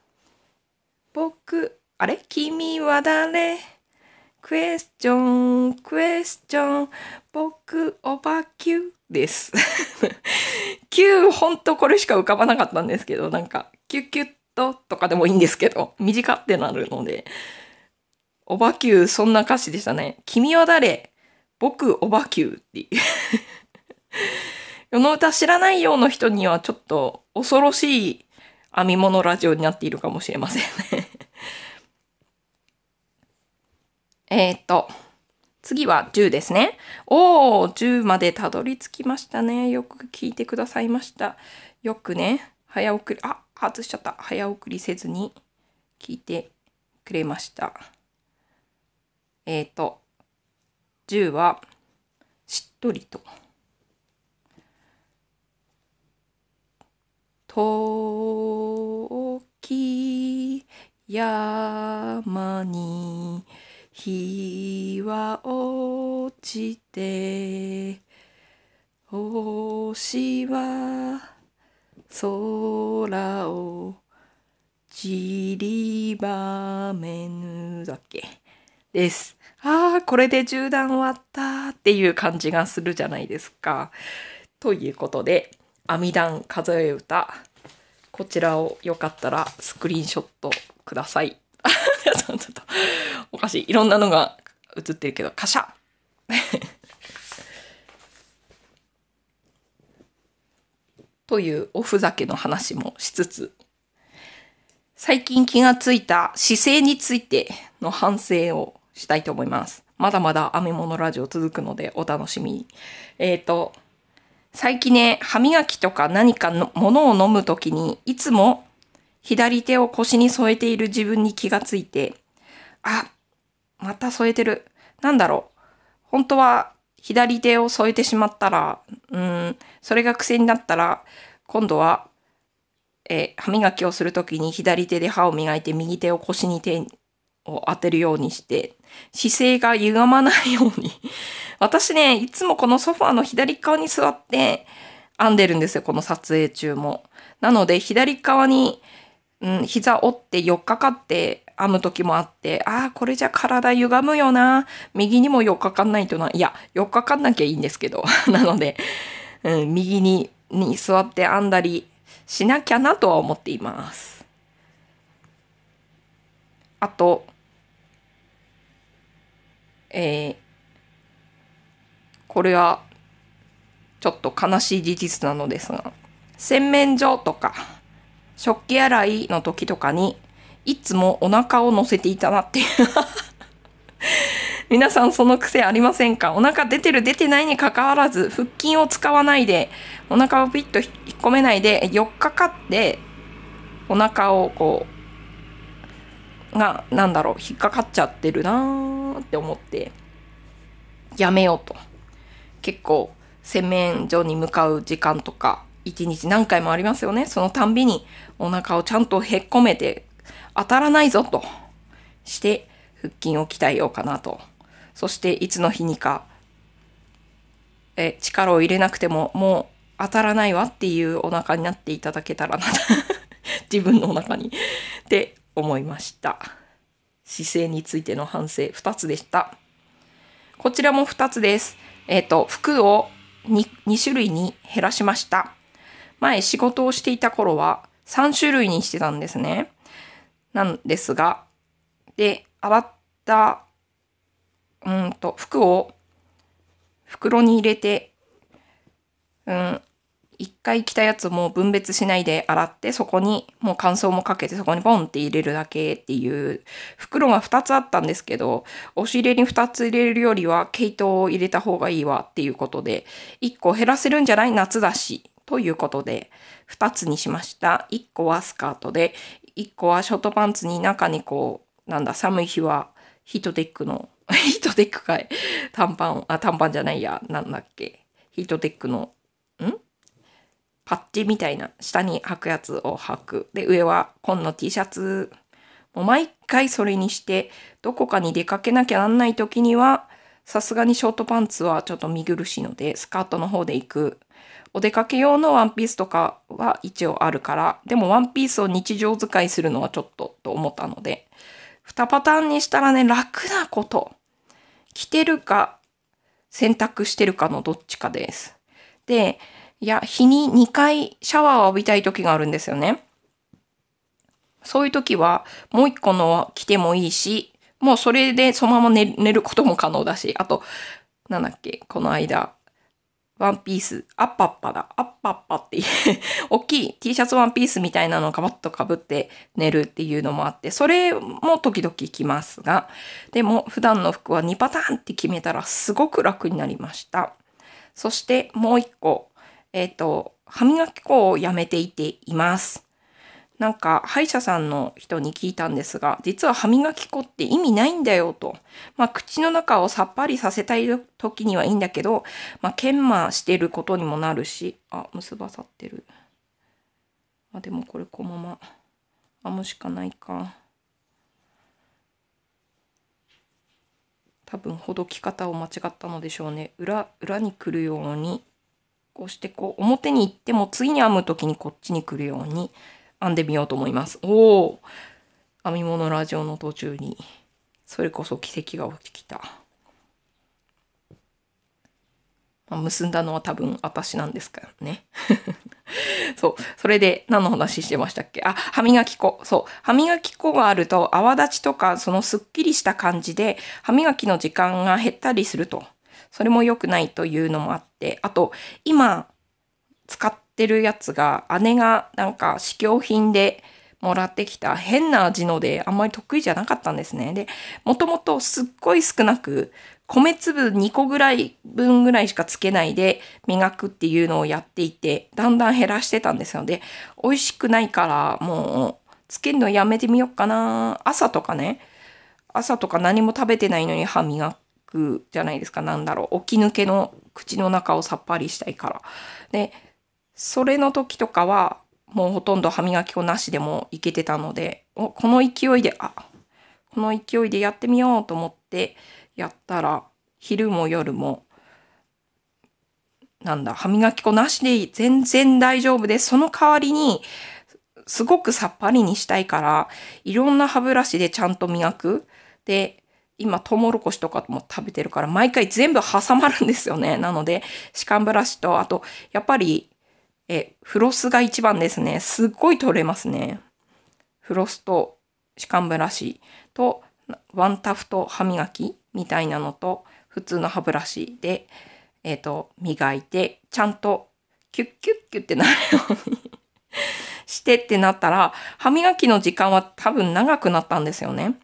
僕、あれ君は誰クエスチョン、クエスチョン、僕、おばきゅです。[laughs] きゅほんとこれしか浮かばなかったんですけど、なんか、キュキュッととかでもいいんですけど、短ってなるので、おばきゅそんな歌詞でしたね。君は誰僕、おばきゅって。[laughs] この歌知らないような人にはちょっと恐ろしい編み物ラジオになっているかもしれません [laughs] えっと、次は10ですね。おー、10までたどり着きましたね。よく聞いてくださいました。よくね、早送り、あ、外しちゃった。早送りせずに聞いてくれました。えっ、と、10は、しっとりと。ほき山に日は落ちて星は空を散りばめぬだっけです。ああ、これで銃弾終わったっていう感じがするじゃないですか。ということで、弥陀数え歌こちらをよかったらスクリーンショットください。[laughs] ちょっと、おかしい。いろんなのが映ってるけど、カシャ [laughs] というおふざけの話もしつつ、最近気がついた姿勢についての反省をしたいと思います。まだまだ編み物ラジオ続くのでお楽しみに。えっ、ー、と、最近ね、歯磨きとか何かのものを飲むときに、いつも左手を腰に添えている自分に気がついて、あ、また添えてる。なんだろう。本当は左手を添えてしまったら、うん、それが癖になったら、今度は、え、歯磨きをするときに左手で歯を磨いて右手を腰に手を当てるようにして、姿勢が歪まないように [laughs] 私ね、いつもこのソファーの左側に座って編んでるんですよ、この撮影中も。なので、左側に、うん、膝折って4日かかって編む時もあって、ああ、これじゃ体歪むよな。右にも4日かかんないとな。いや、4日かかんなきゃいいんですけど。[laughs] なので、うん、右に、に座って編んだりしなきゃなとは思っています。あと、えー、これはちょっと悲しい事実なのですが、洗面所とか食器洗いの時とかにいつもお腹を乗せていたなっていう [laughs] 皆さんその癖ありませんかお腹出てる出てないにかかわらず腹筋を使わないでお腹をピッと引っ込めないで4日かってお腹をこうがなんだろう引っかかっちゃってるなぁ。って思ってやめようと結構洗面所に向かう時間とか一日何回もありますよねそのたんびにお腹をちゃんとへっこめて当たらないぞとして腹筋を鍛えようかなとそしていつの日にかえ力を入れなくてももう当たらないわっていうお腹になっていただけたらな [laughs] 自分のお腹にって思いました。姿勢についての反省2つでした。こちらも2つです。えっ、ー、と、服を 2, 2種類に減らしました。前仕事をしていた頃は3種類にしてたんですね。なんですが、で、洗った、うんと、服を袋に入れて、うん、一回着たやつも分別しないで洗って、そこにもう乾燥もかけてそこにポンって入れるだけっていう、袋が2つあったんですけど、押し入れに2つ入れるよりは毛糸を入れた方がいいわっていうことで、1個減らせるんじゃない夏だし、ということで、2つにしました。1個はスカートで、1個はショートパンツに中にこう、なんだ、寒い日はヒートテックの、[laughs] ヒートテックかい短パン、あ、短パンじゃないや、なんだっけ。ヒートテックのパッチみたいな、下に履くやつを履く。で、上は紺の T シャツ。もう毎回それにして、どこかに出かけなきゃなんない時には、さすがにショートパンツはちょっと見苦しいので、スカートの方で行く。お出かけ用のワンピースとかは一応あるから、でもワンピースを日常使いするのはちょっとと思ったので、2パターンにしたらね、楽なこと。着てるか、選択してるかのどっちかです。で、いや、日に2回シャワーを浴びたい時があるんですよね。そういう時は、もう1個の着てもいいし、もうそれでそのまま寝ることも可能だし、あと、なんだっけ、この間、ワンピース、アッパッパだ、アッパッパっていう [laughs] 大きい T シャツワンピースみたいなのをかばっとかぶって寝るっていうのもあって、それも時々着ますが、でも普段の服は2パターンって決めたらすごく楽になりました。そしてもう一個えっ、ー、と、歯磨き粉をやめていています。なんか歯医者さんの人に聞いたんですが、実は歯磨き粉って意味ないんだよと。まあ口の中をさっぱりさせたい時にはいいんだけど、まあ研磨してることにもなるし、あ、結ばさってる。あ、でもこれこのまま。あ、もしかないか。多分ほどき方を間違ったのでしょうね。裏、裏に来るようにこうしてこう表に行っても次に編む時にこっちに来るように編んでみようと思います。おお編み物ラジオの途中にそれこそ奇跡が起きた。まあ、結んだのは多分私なんですからね。[laughs] そう。それで何の話してましたっけあ、歯磨き粉。そう。歯磨き粉があると泡立ちとかそのすっきりした感じで歯磨きの時間が減ったりすると。それも良くないというのもあって、あと、今、使ってるやつが、姉がなんか試供品でもらってきた変な味ので、あんまり得意じゃなかったんですね。で、もともとすっごい少なく、米粒2個ぐらい分ぐらいしかつけないで磨くっていうのをやっていて、だんだん減らしてたんですので、美味しくないからもうつけるのやめてみようかな。朝とかね、朝とか何も食べてないのに歯磨くじゃないですか何だろう起き抜けの口の中をさっぱりしたいから。でそれの時とかはもうほとんど歯磨き粉なしでもいけてたのでこの勢いであこの勢いでやってみようと思ってやったら昼も夜もなんだ歯磨き粉なしで全然大丈夫ですその代わりにすごくさっぱりにしたいからいろんな歯ブラシでちゃんと磨くで今トウモロコシとかも食べてるから毎回全部挟まるんですよね。[laughs] なので歯間ブラシとあとやっぱりえフロスが一番ですね。すっごい取れますね。フロスと歯間ブラシとワンタフと歯磨きみたいなのと普通の歯ブラシで、えっ、ー、と磨いてちゃんとキュッキュッキュッってなるように [laughs] してってなったら歯磨きの時間は多分長くなったんですよね。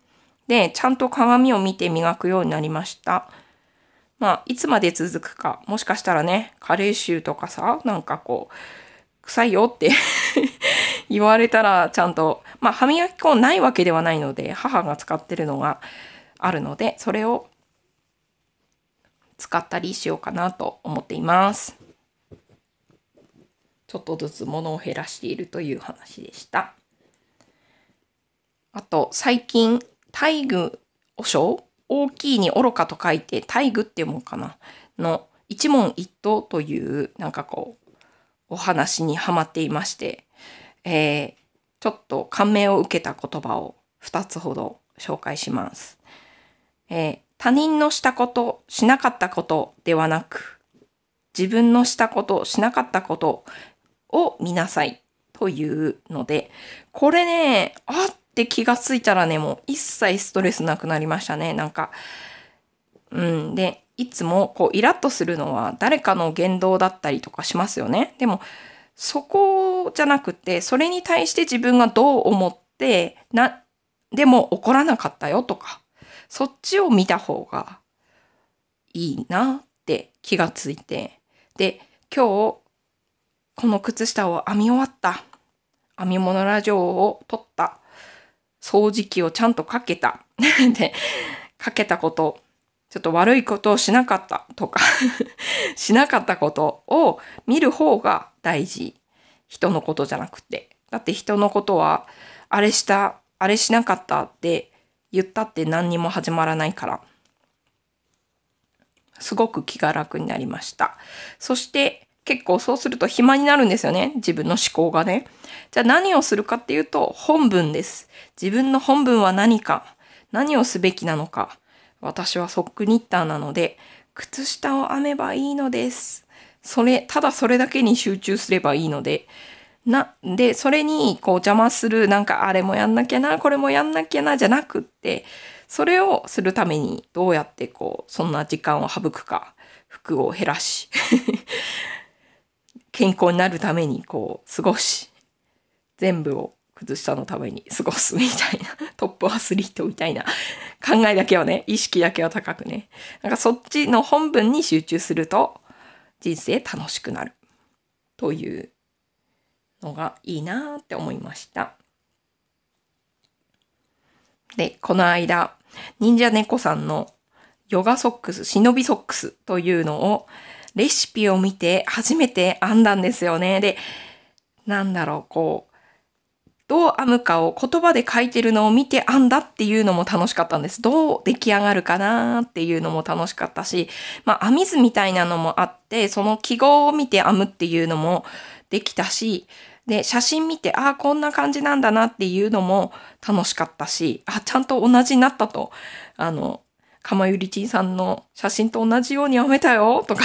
で、ちゃんと鏡を見て磨くようになりました。まあ、いつまで続くか、もしかしたらね、加齢臭とかさ、なんかこう、臭いよって [laughs] 言われたらちゃんと、まあ、歯磨き粉ないわけではないので、母が使ってるのがあるので、それを使ったりしようかなと思っています。ちょっとずつ物を減らしているという話でした。あと、最近大愚和尚大きいに愚かと書いて大愚って読むかなの一問一答というなんかこうお話にはまっていまして、えー、ちょっと感銘を受けた言葉を2つほど紹介します。えー、他人のしたこと、しなかったことではなく、自分のしたこと、しなかったことを見なさいというので、これね、あっで気がついたらね、もう一切ストレスなくなりましたね、なんか。うん。で、いつもこうイラッとするのは誰かの言動だったりとかしますよね。でも、そこじゃなくて、それに対して自分がどう思って、な、でも怒らなかったよとか、そっちを見た方がいいなって気がついて。で、今日、この靴下を編み終わった。編み物ラジオを撮った。掃除機をちゃんとかけた。[laughs] で、かけたこと、ちょっと悪いことをしなかったとか [laughs] しなかったことを見る方が大事。人のことじゃなくて。だって人のことは、あれした、あれしなかったって言ったって何にも始まらないから。すごく気が楽になりました。そして、結構そうすると暇になるんですよね。自分の思考がね。じゃあ何をするかっていうと本文です。自分の本文は何か、何をすべきなのか。私はソックニッターなので、靴下を編めばいいのです。それ、ただそれだけに集中すればいいので、な、で、それに、こう、邪魔する、なんか、あれもやんなきゃな、これもやんなきゃな、じゃなくって、それをするために、どうやって、こう、そんな時間を省くか、服を減らし健康になるためにこう過ごし全部を靴下のために過ごすみたいな [laughs] トップアスリートみたいな考えだけはね意識だけは高くねなんかそっちの本文に集中すると人生楽しくなるというのがいいなって思いました。で、この間、忍者猫さんのヨガソックス、忍びソックスというのをレシピを見て初めて編んだんですよね。で、なんだろう、こう、どう編むかを言葉で書いてるのを見て編んだっていうのも楽しかったんです。どう出来上がるかなっていうのも楽しかったし、まあ編み図みたいなのもあって、その記号を見て編むっていうのもできたし、で、写真見て、ああ、こんな感じなんだなっていうのも楽しかったし、あ、ちゃんと同じになったと、あの、かまゆりちんさんの写真と同じように編めたよとか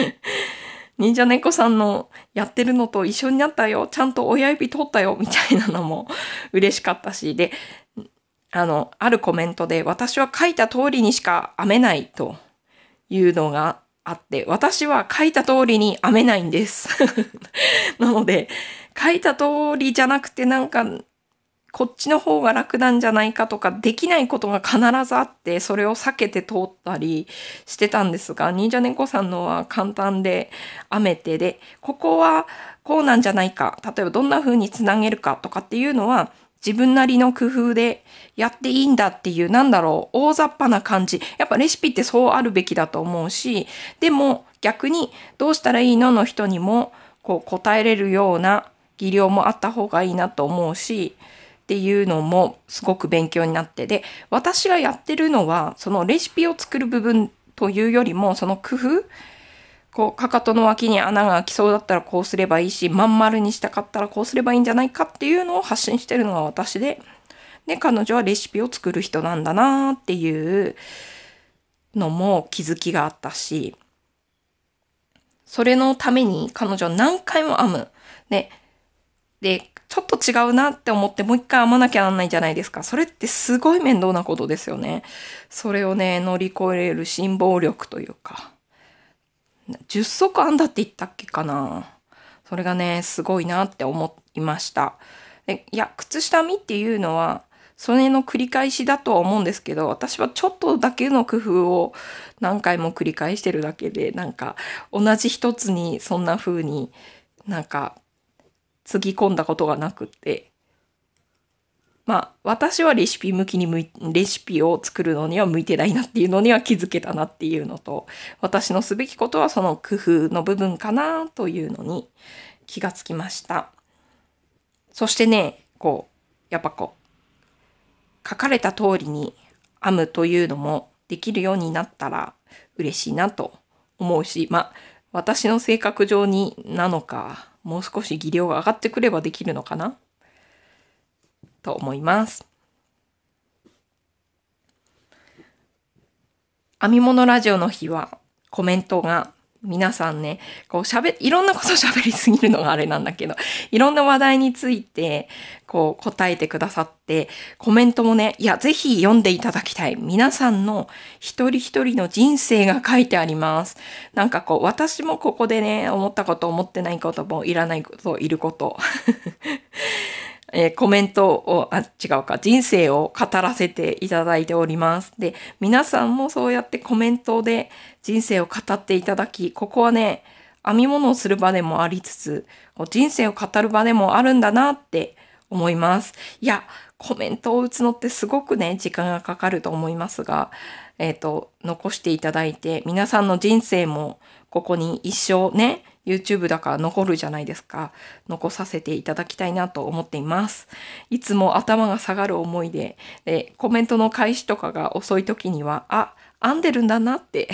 [laughs] 忍者猫さんのやってるのと一緒になったよ、ちゃんと親指取ったよ、みたいなのも嬉しかったし、で、あの、あるコメントで、私は書いた通りにしか編めないというのがあって、私は書いた通りに編めないんです [laughs] なので、書いた通りじゃなくてなんかこっちの方が楽なんじゃないかとかできないことが必ずあってそれを避けて通ったりしてたんですが忍者猫さんのは簡単で編めてでここはこうなんじゃないか例えばどんな風につなげるかとかっていうのは自分なりの工夫でやっていいんだっていう、なんだろう、大雑把な感じ。やっぱレシピってそうあるべきだと思うし、でも逆にどうしたらいいのの人にも、こう答えれるような技量もあった方がいいなと思うし、っていうのもすごく勉強になってで私がやってるのはそのレシピを作る部分というよりもその工夫こうかかとの脇に穴が開きそうだったらこうすればいいしまん丸にしたかったらこうすればいいんじゃないかっていうのを発信してるのが私でで彼女はレシピを作る人なんだなっていうのも気づきがあったしそれのために彼女は何回も編む。ね、でちょっと違うなって思ってもう一回編まなきゃなんないじゃないですか。それってすごい面倒なことですよね。それをね、乗り越える辛抱力というか。10足編んだって言ったっけかな。それがね、すごいなって思いました。いや、靴下編みっていうのは、それの繰り返しだとは思うんですけど、私はちょっとだけの工夫を何回も繰り返してるだけで、なんか同じ一つにそんな風になんかつぎ込んだことがなくて、まあ私はレシピ向きに向い、レシピを作るのには向いてないなっていうのには気づけたなっていうのと、私のすべきことはその工夫の部分かなというのに気がつきました。そしてね、こう、やっぱこう、書かれた通りに編むというのもできるようになったら嬉しいなと思うし、まあ私の性格上になのか、もう少し技量が上がってくればできるのかなと思います。編み物ラジオの日はコメントが皆さんね、こう喋、いろんなこと喋りすぎるのがあれなんだけど、いろんな話題について、こう答えてくださって、コメントもね、いや、ぜひ読んでいただきたい。皆さんの一人一人の人生が書いてあります。なんかこう、私もここでね、思ったこと、思ってないことも、いらないこと、いること。えー、コメントを、あ、違うか、人生を語らせていただいております。で、皆さんもそうやってコメントで人生を語っていただき、ここはね、編み物をする場でもありつつ、人生を語る場でもあるんだなって思います。いや、コメントを打つのってすごくね、時間がかかると思いますが、えっ、ー、と、残していただいて、皆さんの人生もここに一生ね、YouTube だから残るじゃないですか。残させていただきたいなと思っています。いつも頭が下がる思いで、でコメントの開始とかが遅い時には、あ、編んでるんだなって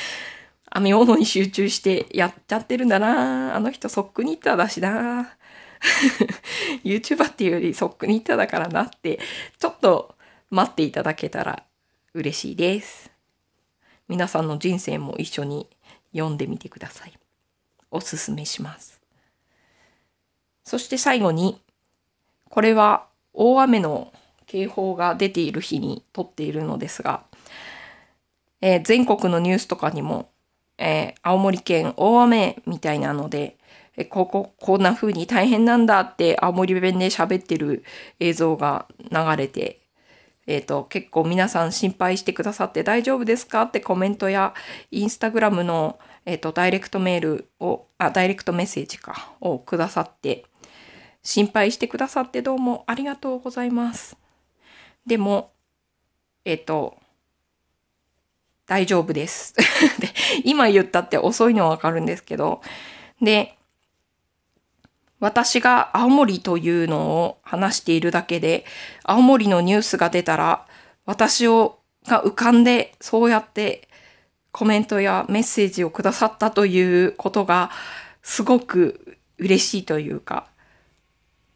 [laughs] 編み物に集中してやっちゃってるんだなあの人そっくにっただしな [laughs] YouTuber っていうよりそっくにっただからなってちょっと待っていただけたら嬉しいです皆さんの人生も一緒に読んでみてくださいおすすめします。そして最後に、これは大雨の警報が出ている日に撮っているのですが、えー、全国のニュースとかにも、えー、青森県大雨みたいなので、えー、ここ、こんな風に大変なんだって青森弁で喋ってる映像が流れて、えっ、と、結構皆さん心配してくださって大丈夫ですかってコメントや、インスタグラムの、えっ、ー、と、ダイレクトメールを、あ、ダイレクトメッセージか、をくださって、心配してくださってどうもありがとうございます。でも、えっ、ー、と、大丈夫です。[laughs] で今言ったって遅いのはわかるんですけど、で、私が青森というのを話しているだけで、青森のニュースが出たら、私をが浮かんで、そうやってコメントやメッセージをくださったということがすごく嬉しいというか、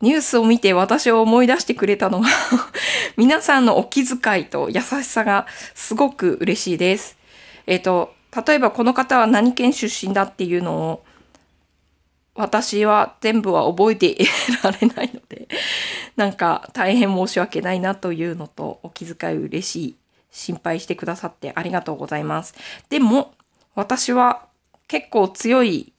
ニュースを見て私を思い出してくれたのが [laughs] 皆さんのお気遣いと優しさがすごく嬉しいです。えっ、ー、と、例えばこの方は何県出身だっていうのを私は全部は覚えていられないので、なんか大変申し訳ないなというのと、お気遣い嬉しい心配してくださってありがとうございます。でも、私は結構強い、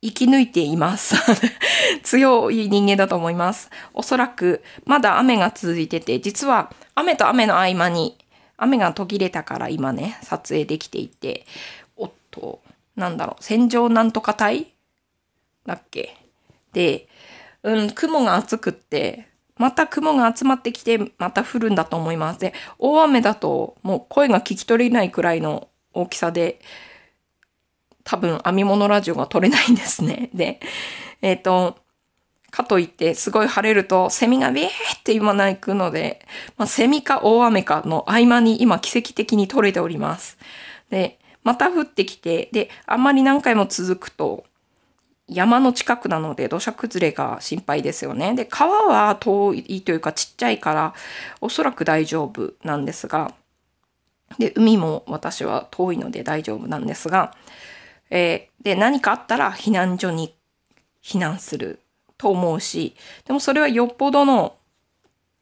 生き抜いています。[laughs] 強い人間だと思います。おそらく、まだ雨が続いてて、実は雨と雨の合間に、雨が途切れたから今ね、撮影できていて、おっと、なんだろう、戦場なんとか隊だっけで、うん、雲が厚くって、また雲が集まってきて、また降るんだと思います。で、大雨だともう声が聞き取れないくらいの大きさで、多分編み物ラジオが撮れないんですね。[laughs] で、えっ、ー、と、かといってすごい晴れるとセミがビーって今鳴くので、まあ、セミか大雨かの合間に今奇跡的に撮れております。で、また降ってきて、で、あんまり何回も続くと、山の近くなので土砂崩れが心配ですよね。で、川は遠いというかちっちゃいから、おそらく大丈夫なんですが、で、海も私は遠いので大丈夫なんですが、えー、で、何かあったら避難所に避難すると思うし、でもそれはよっぽどの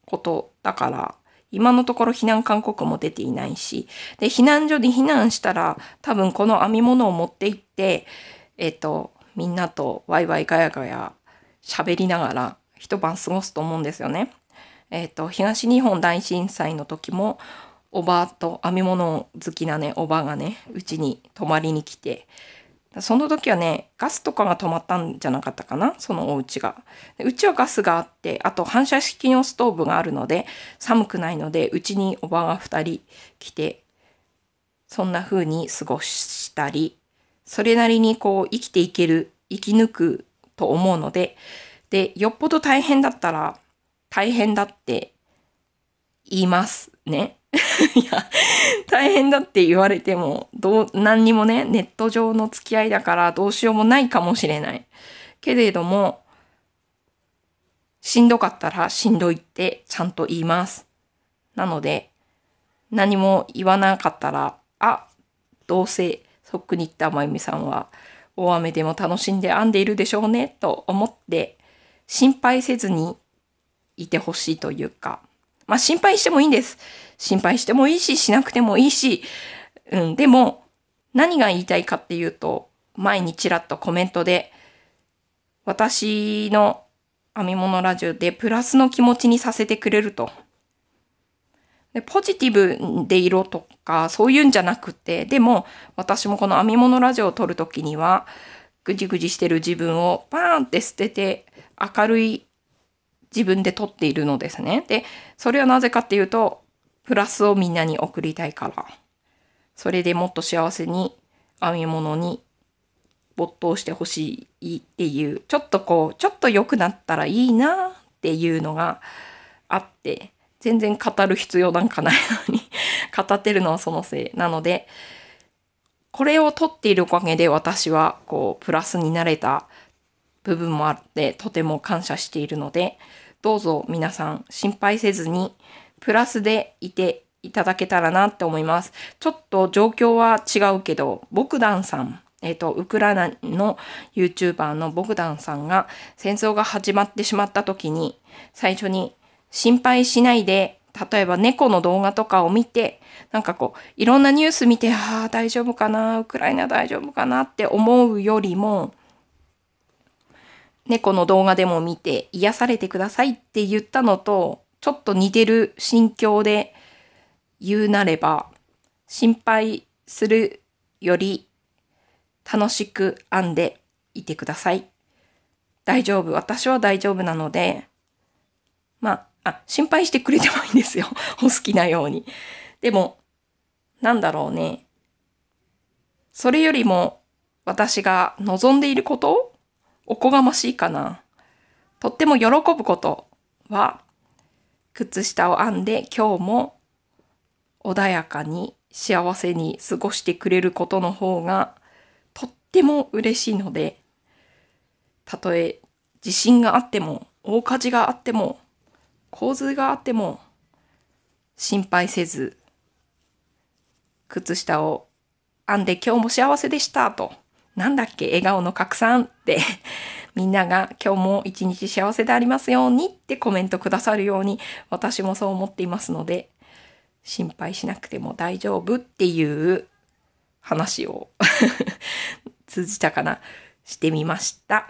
ことだから、今のところ避難勧告も出ていないし、で、避難所に避難したら、多分この編み物を持って行って、えっ、ー、と、みんなとワイワイガヤガヤ喋りながら一晩過ごすと思うんですよね。えっ、ー、と東日本大震災の時もおばと編み物好きなねおばがねうちに泊まりに来てその時はねガスとかが止まったんじゃなかったかなそのお家がうちはガスがあってあと反射式のストーブがあるので寒くないのでうちにおばが2人来てそんな風に過ごしたりそれなりにこう生きていける、生き抜くと思うので、で、よっぽど大変だったら、大変だって言いますね。[laughs] いや、大変だって言われても、どう、何にもね、ネット上の付き合いだからどうしようもないかもしれない。けれども、しんどかったらしんどいってちゃんと言います。なので、何も言わなかったら、あ、どうせそっくにったまゆみさんは、大雨でも楽しんで編んでいるでしょうね、と思って、心配せずにいてほしいというか、まあ心配してもいいんです。心配してもいいし、しなくてもいいし、うん、でも、何が言いたいかっていうと、前にちらっとコメントで、私の編み物ラジオでプラスの気持ちにさせてくれるとでポジティブで色とかそういうんじゃなくてでも私もこの編み物ラジオを撮る時にはぐじぐじしてる自分をパーンって捨てて明るい自分で撮っているのですね。でそれはなぜかっていうとプラスをみんなに送りたいから。それでもっと幸せに編み物に没頭してほしいっていうちょっとこうちょっと良くなったらいいなっていうのがあって全然語る必要なんかないのに [laughs] 語ってるのはそのせいなのでこれを取っているおかげで私はこうプラスになれた部分もあってとても感謝しているのでどうぞ皆さん心配せずにプラスでいていただけたらなって思います。ちょっと状況は違うけど、ボクダンさん、えっ、ー、と、ウクライナの YouTuber のボクダンさんが戦争が始まってしまった時に、最初に心配しないで、例えば猫の動画とかを見て、なんかこう、いろんなニュース見て、ああ、大丈夫かな、ウクライナ大丈夫かなって思うよりも、猫の動画でも見て、癒されてくださいって言ったのと、ちょっと似てる心境で言うなれば、心配するより楽しく編んでいてください。大丈夫。私は大丈夫なので、まあ、あ、心配してくれてもいいんですよ。[laughs] お好きなように。でも、なんだろうね。それよりも、私が望んでいることおこがましいかな。とっても喜ぶことは、靴下を編んで今日も穏やかに幸せに過ごしてくれることの方がとっても嬉しいので、たとえ自信があっても大火事があっても洪水があっても心配せず、靴下を編んで今日も幸せでしたと、なんだっけ、笑顔の拡散って [laughs] みんなが今日も一日幸せでありますようにってコメントくださるように私もそう思っていますので、心配しなくても大丈夫っていう話を [laughs] 通じたかなしてみました。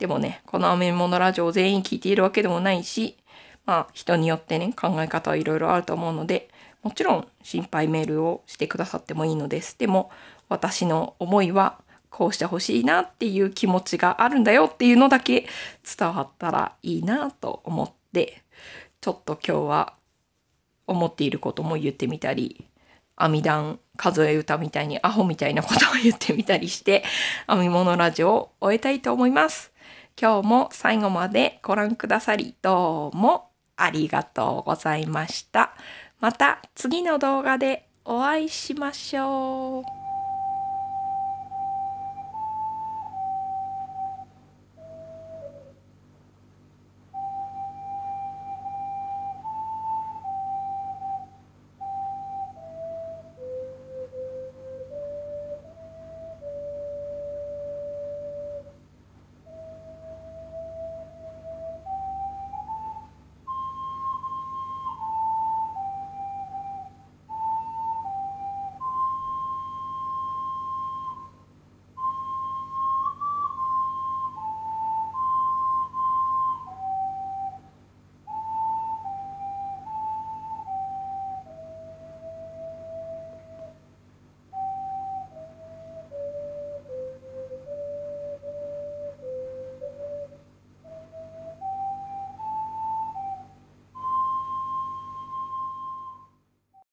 でもね、この編み物ラジオを全員聞いているわけでもないし、まあ人によってね、考え方はいろいろあると思うので、もちろん心配メールをしてくださってもいいのです。でも私の思いはこうしてほしいなっていう気持ちがあるんだよっていうのだけ伝わったらいいなと思って、ちょっと今日は思っていることも言ってみたり、網団数え歌みたいにアホみたいなことを言ってみたりして、編み物ラジオを終えたいと思います。今日も最後までご覧くださりどうもありがとうございました。また次の動画でお会いしましょう。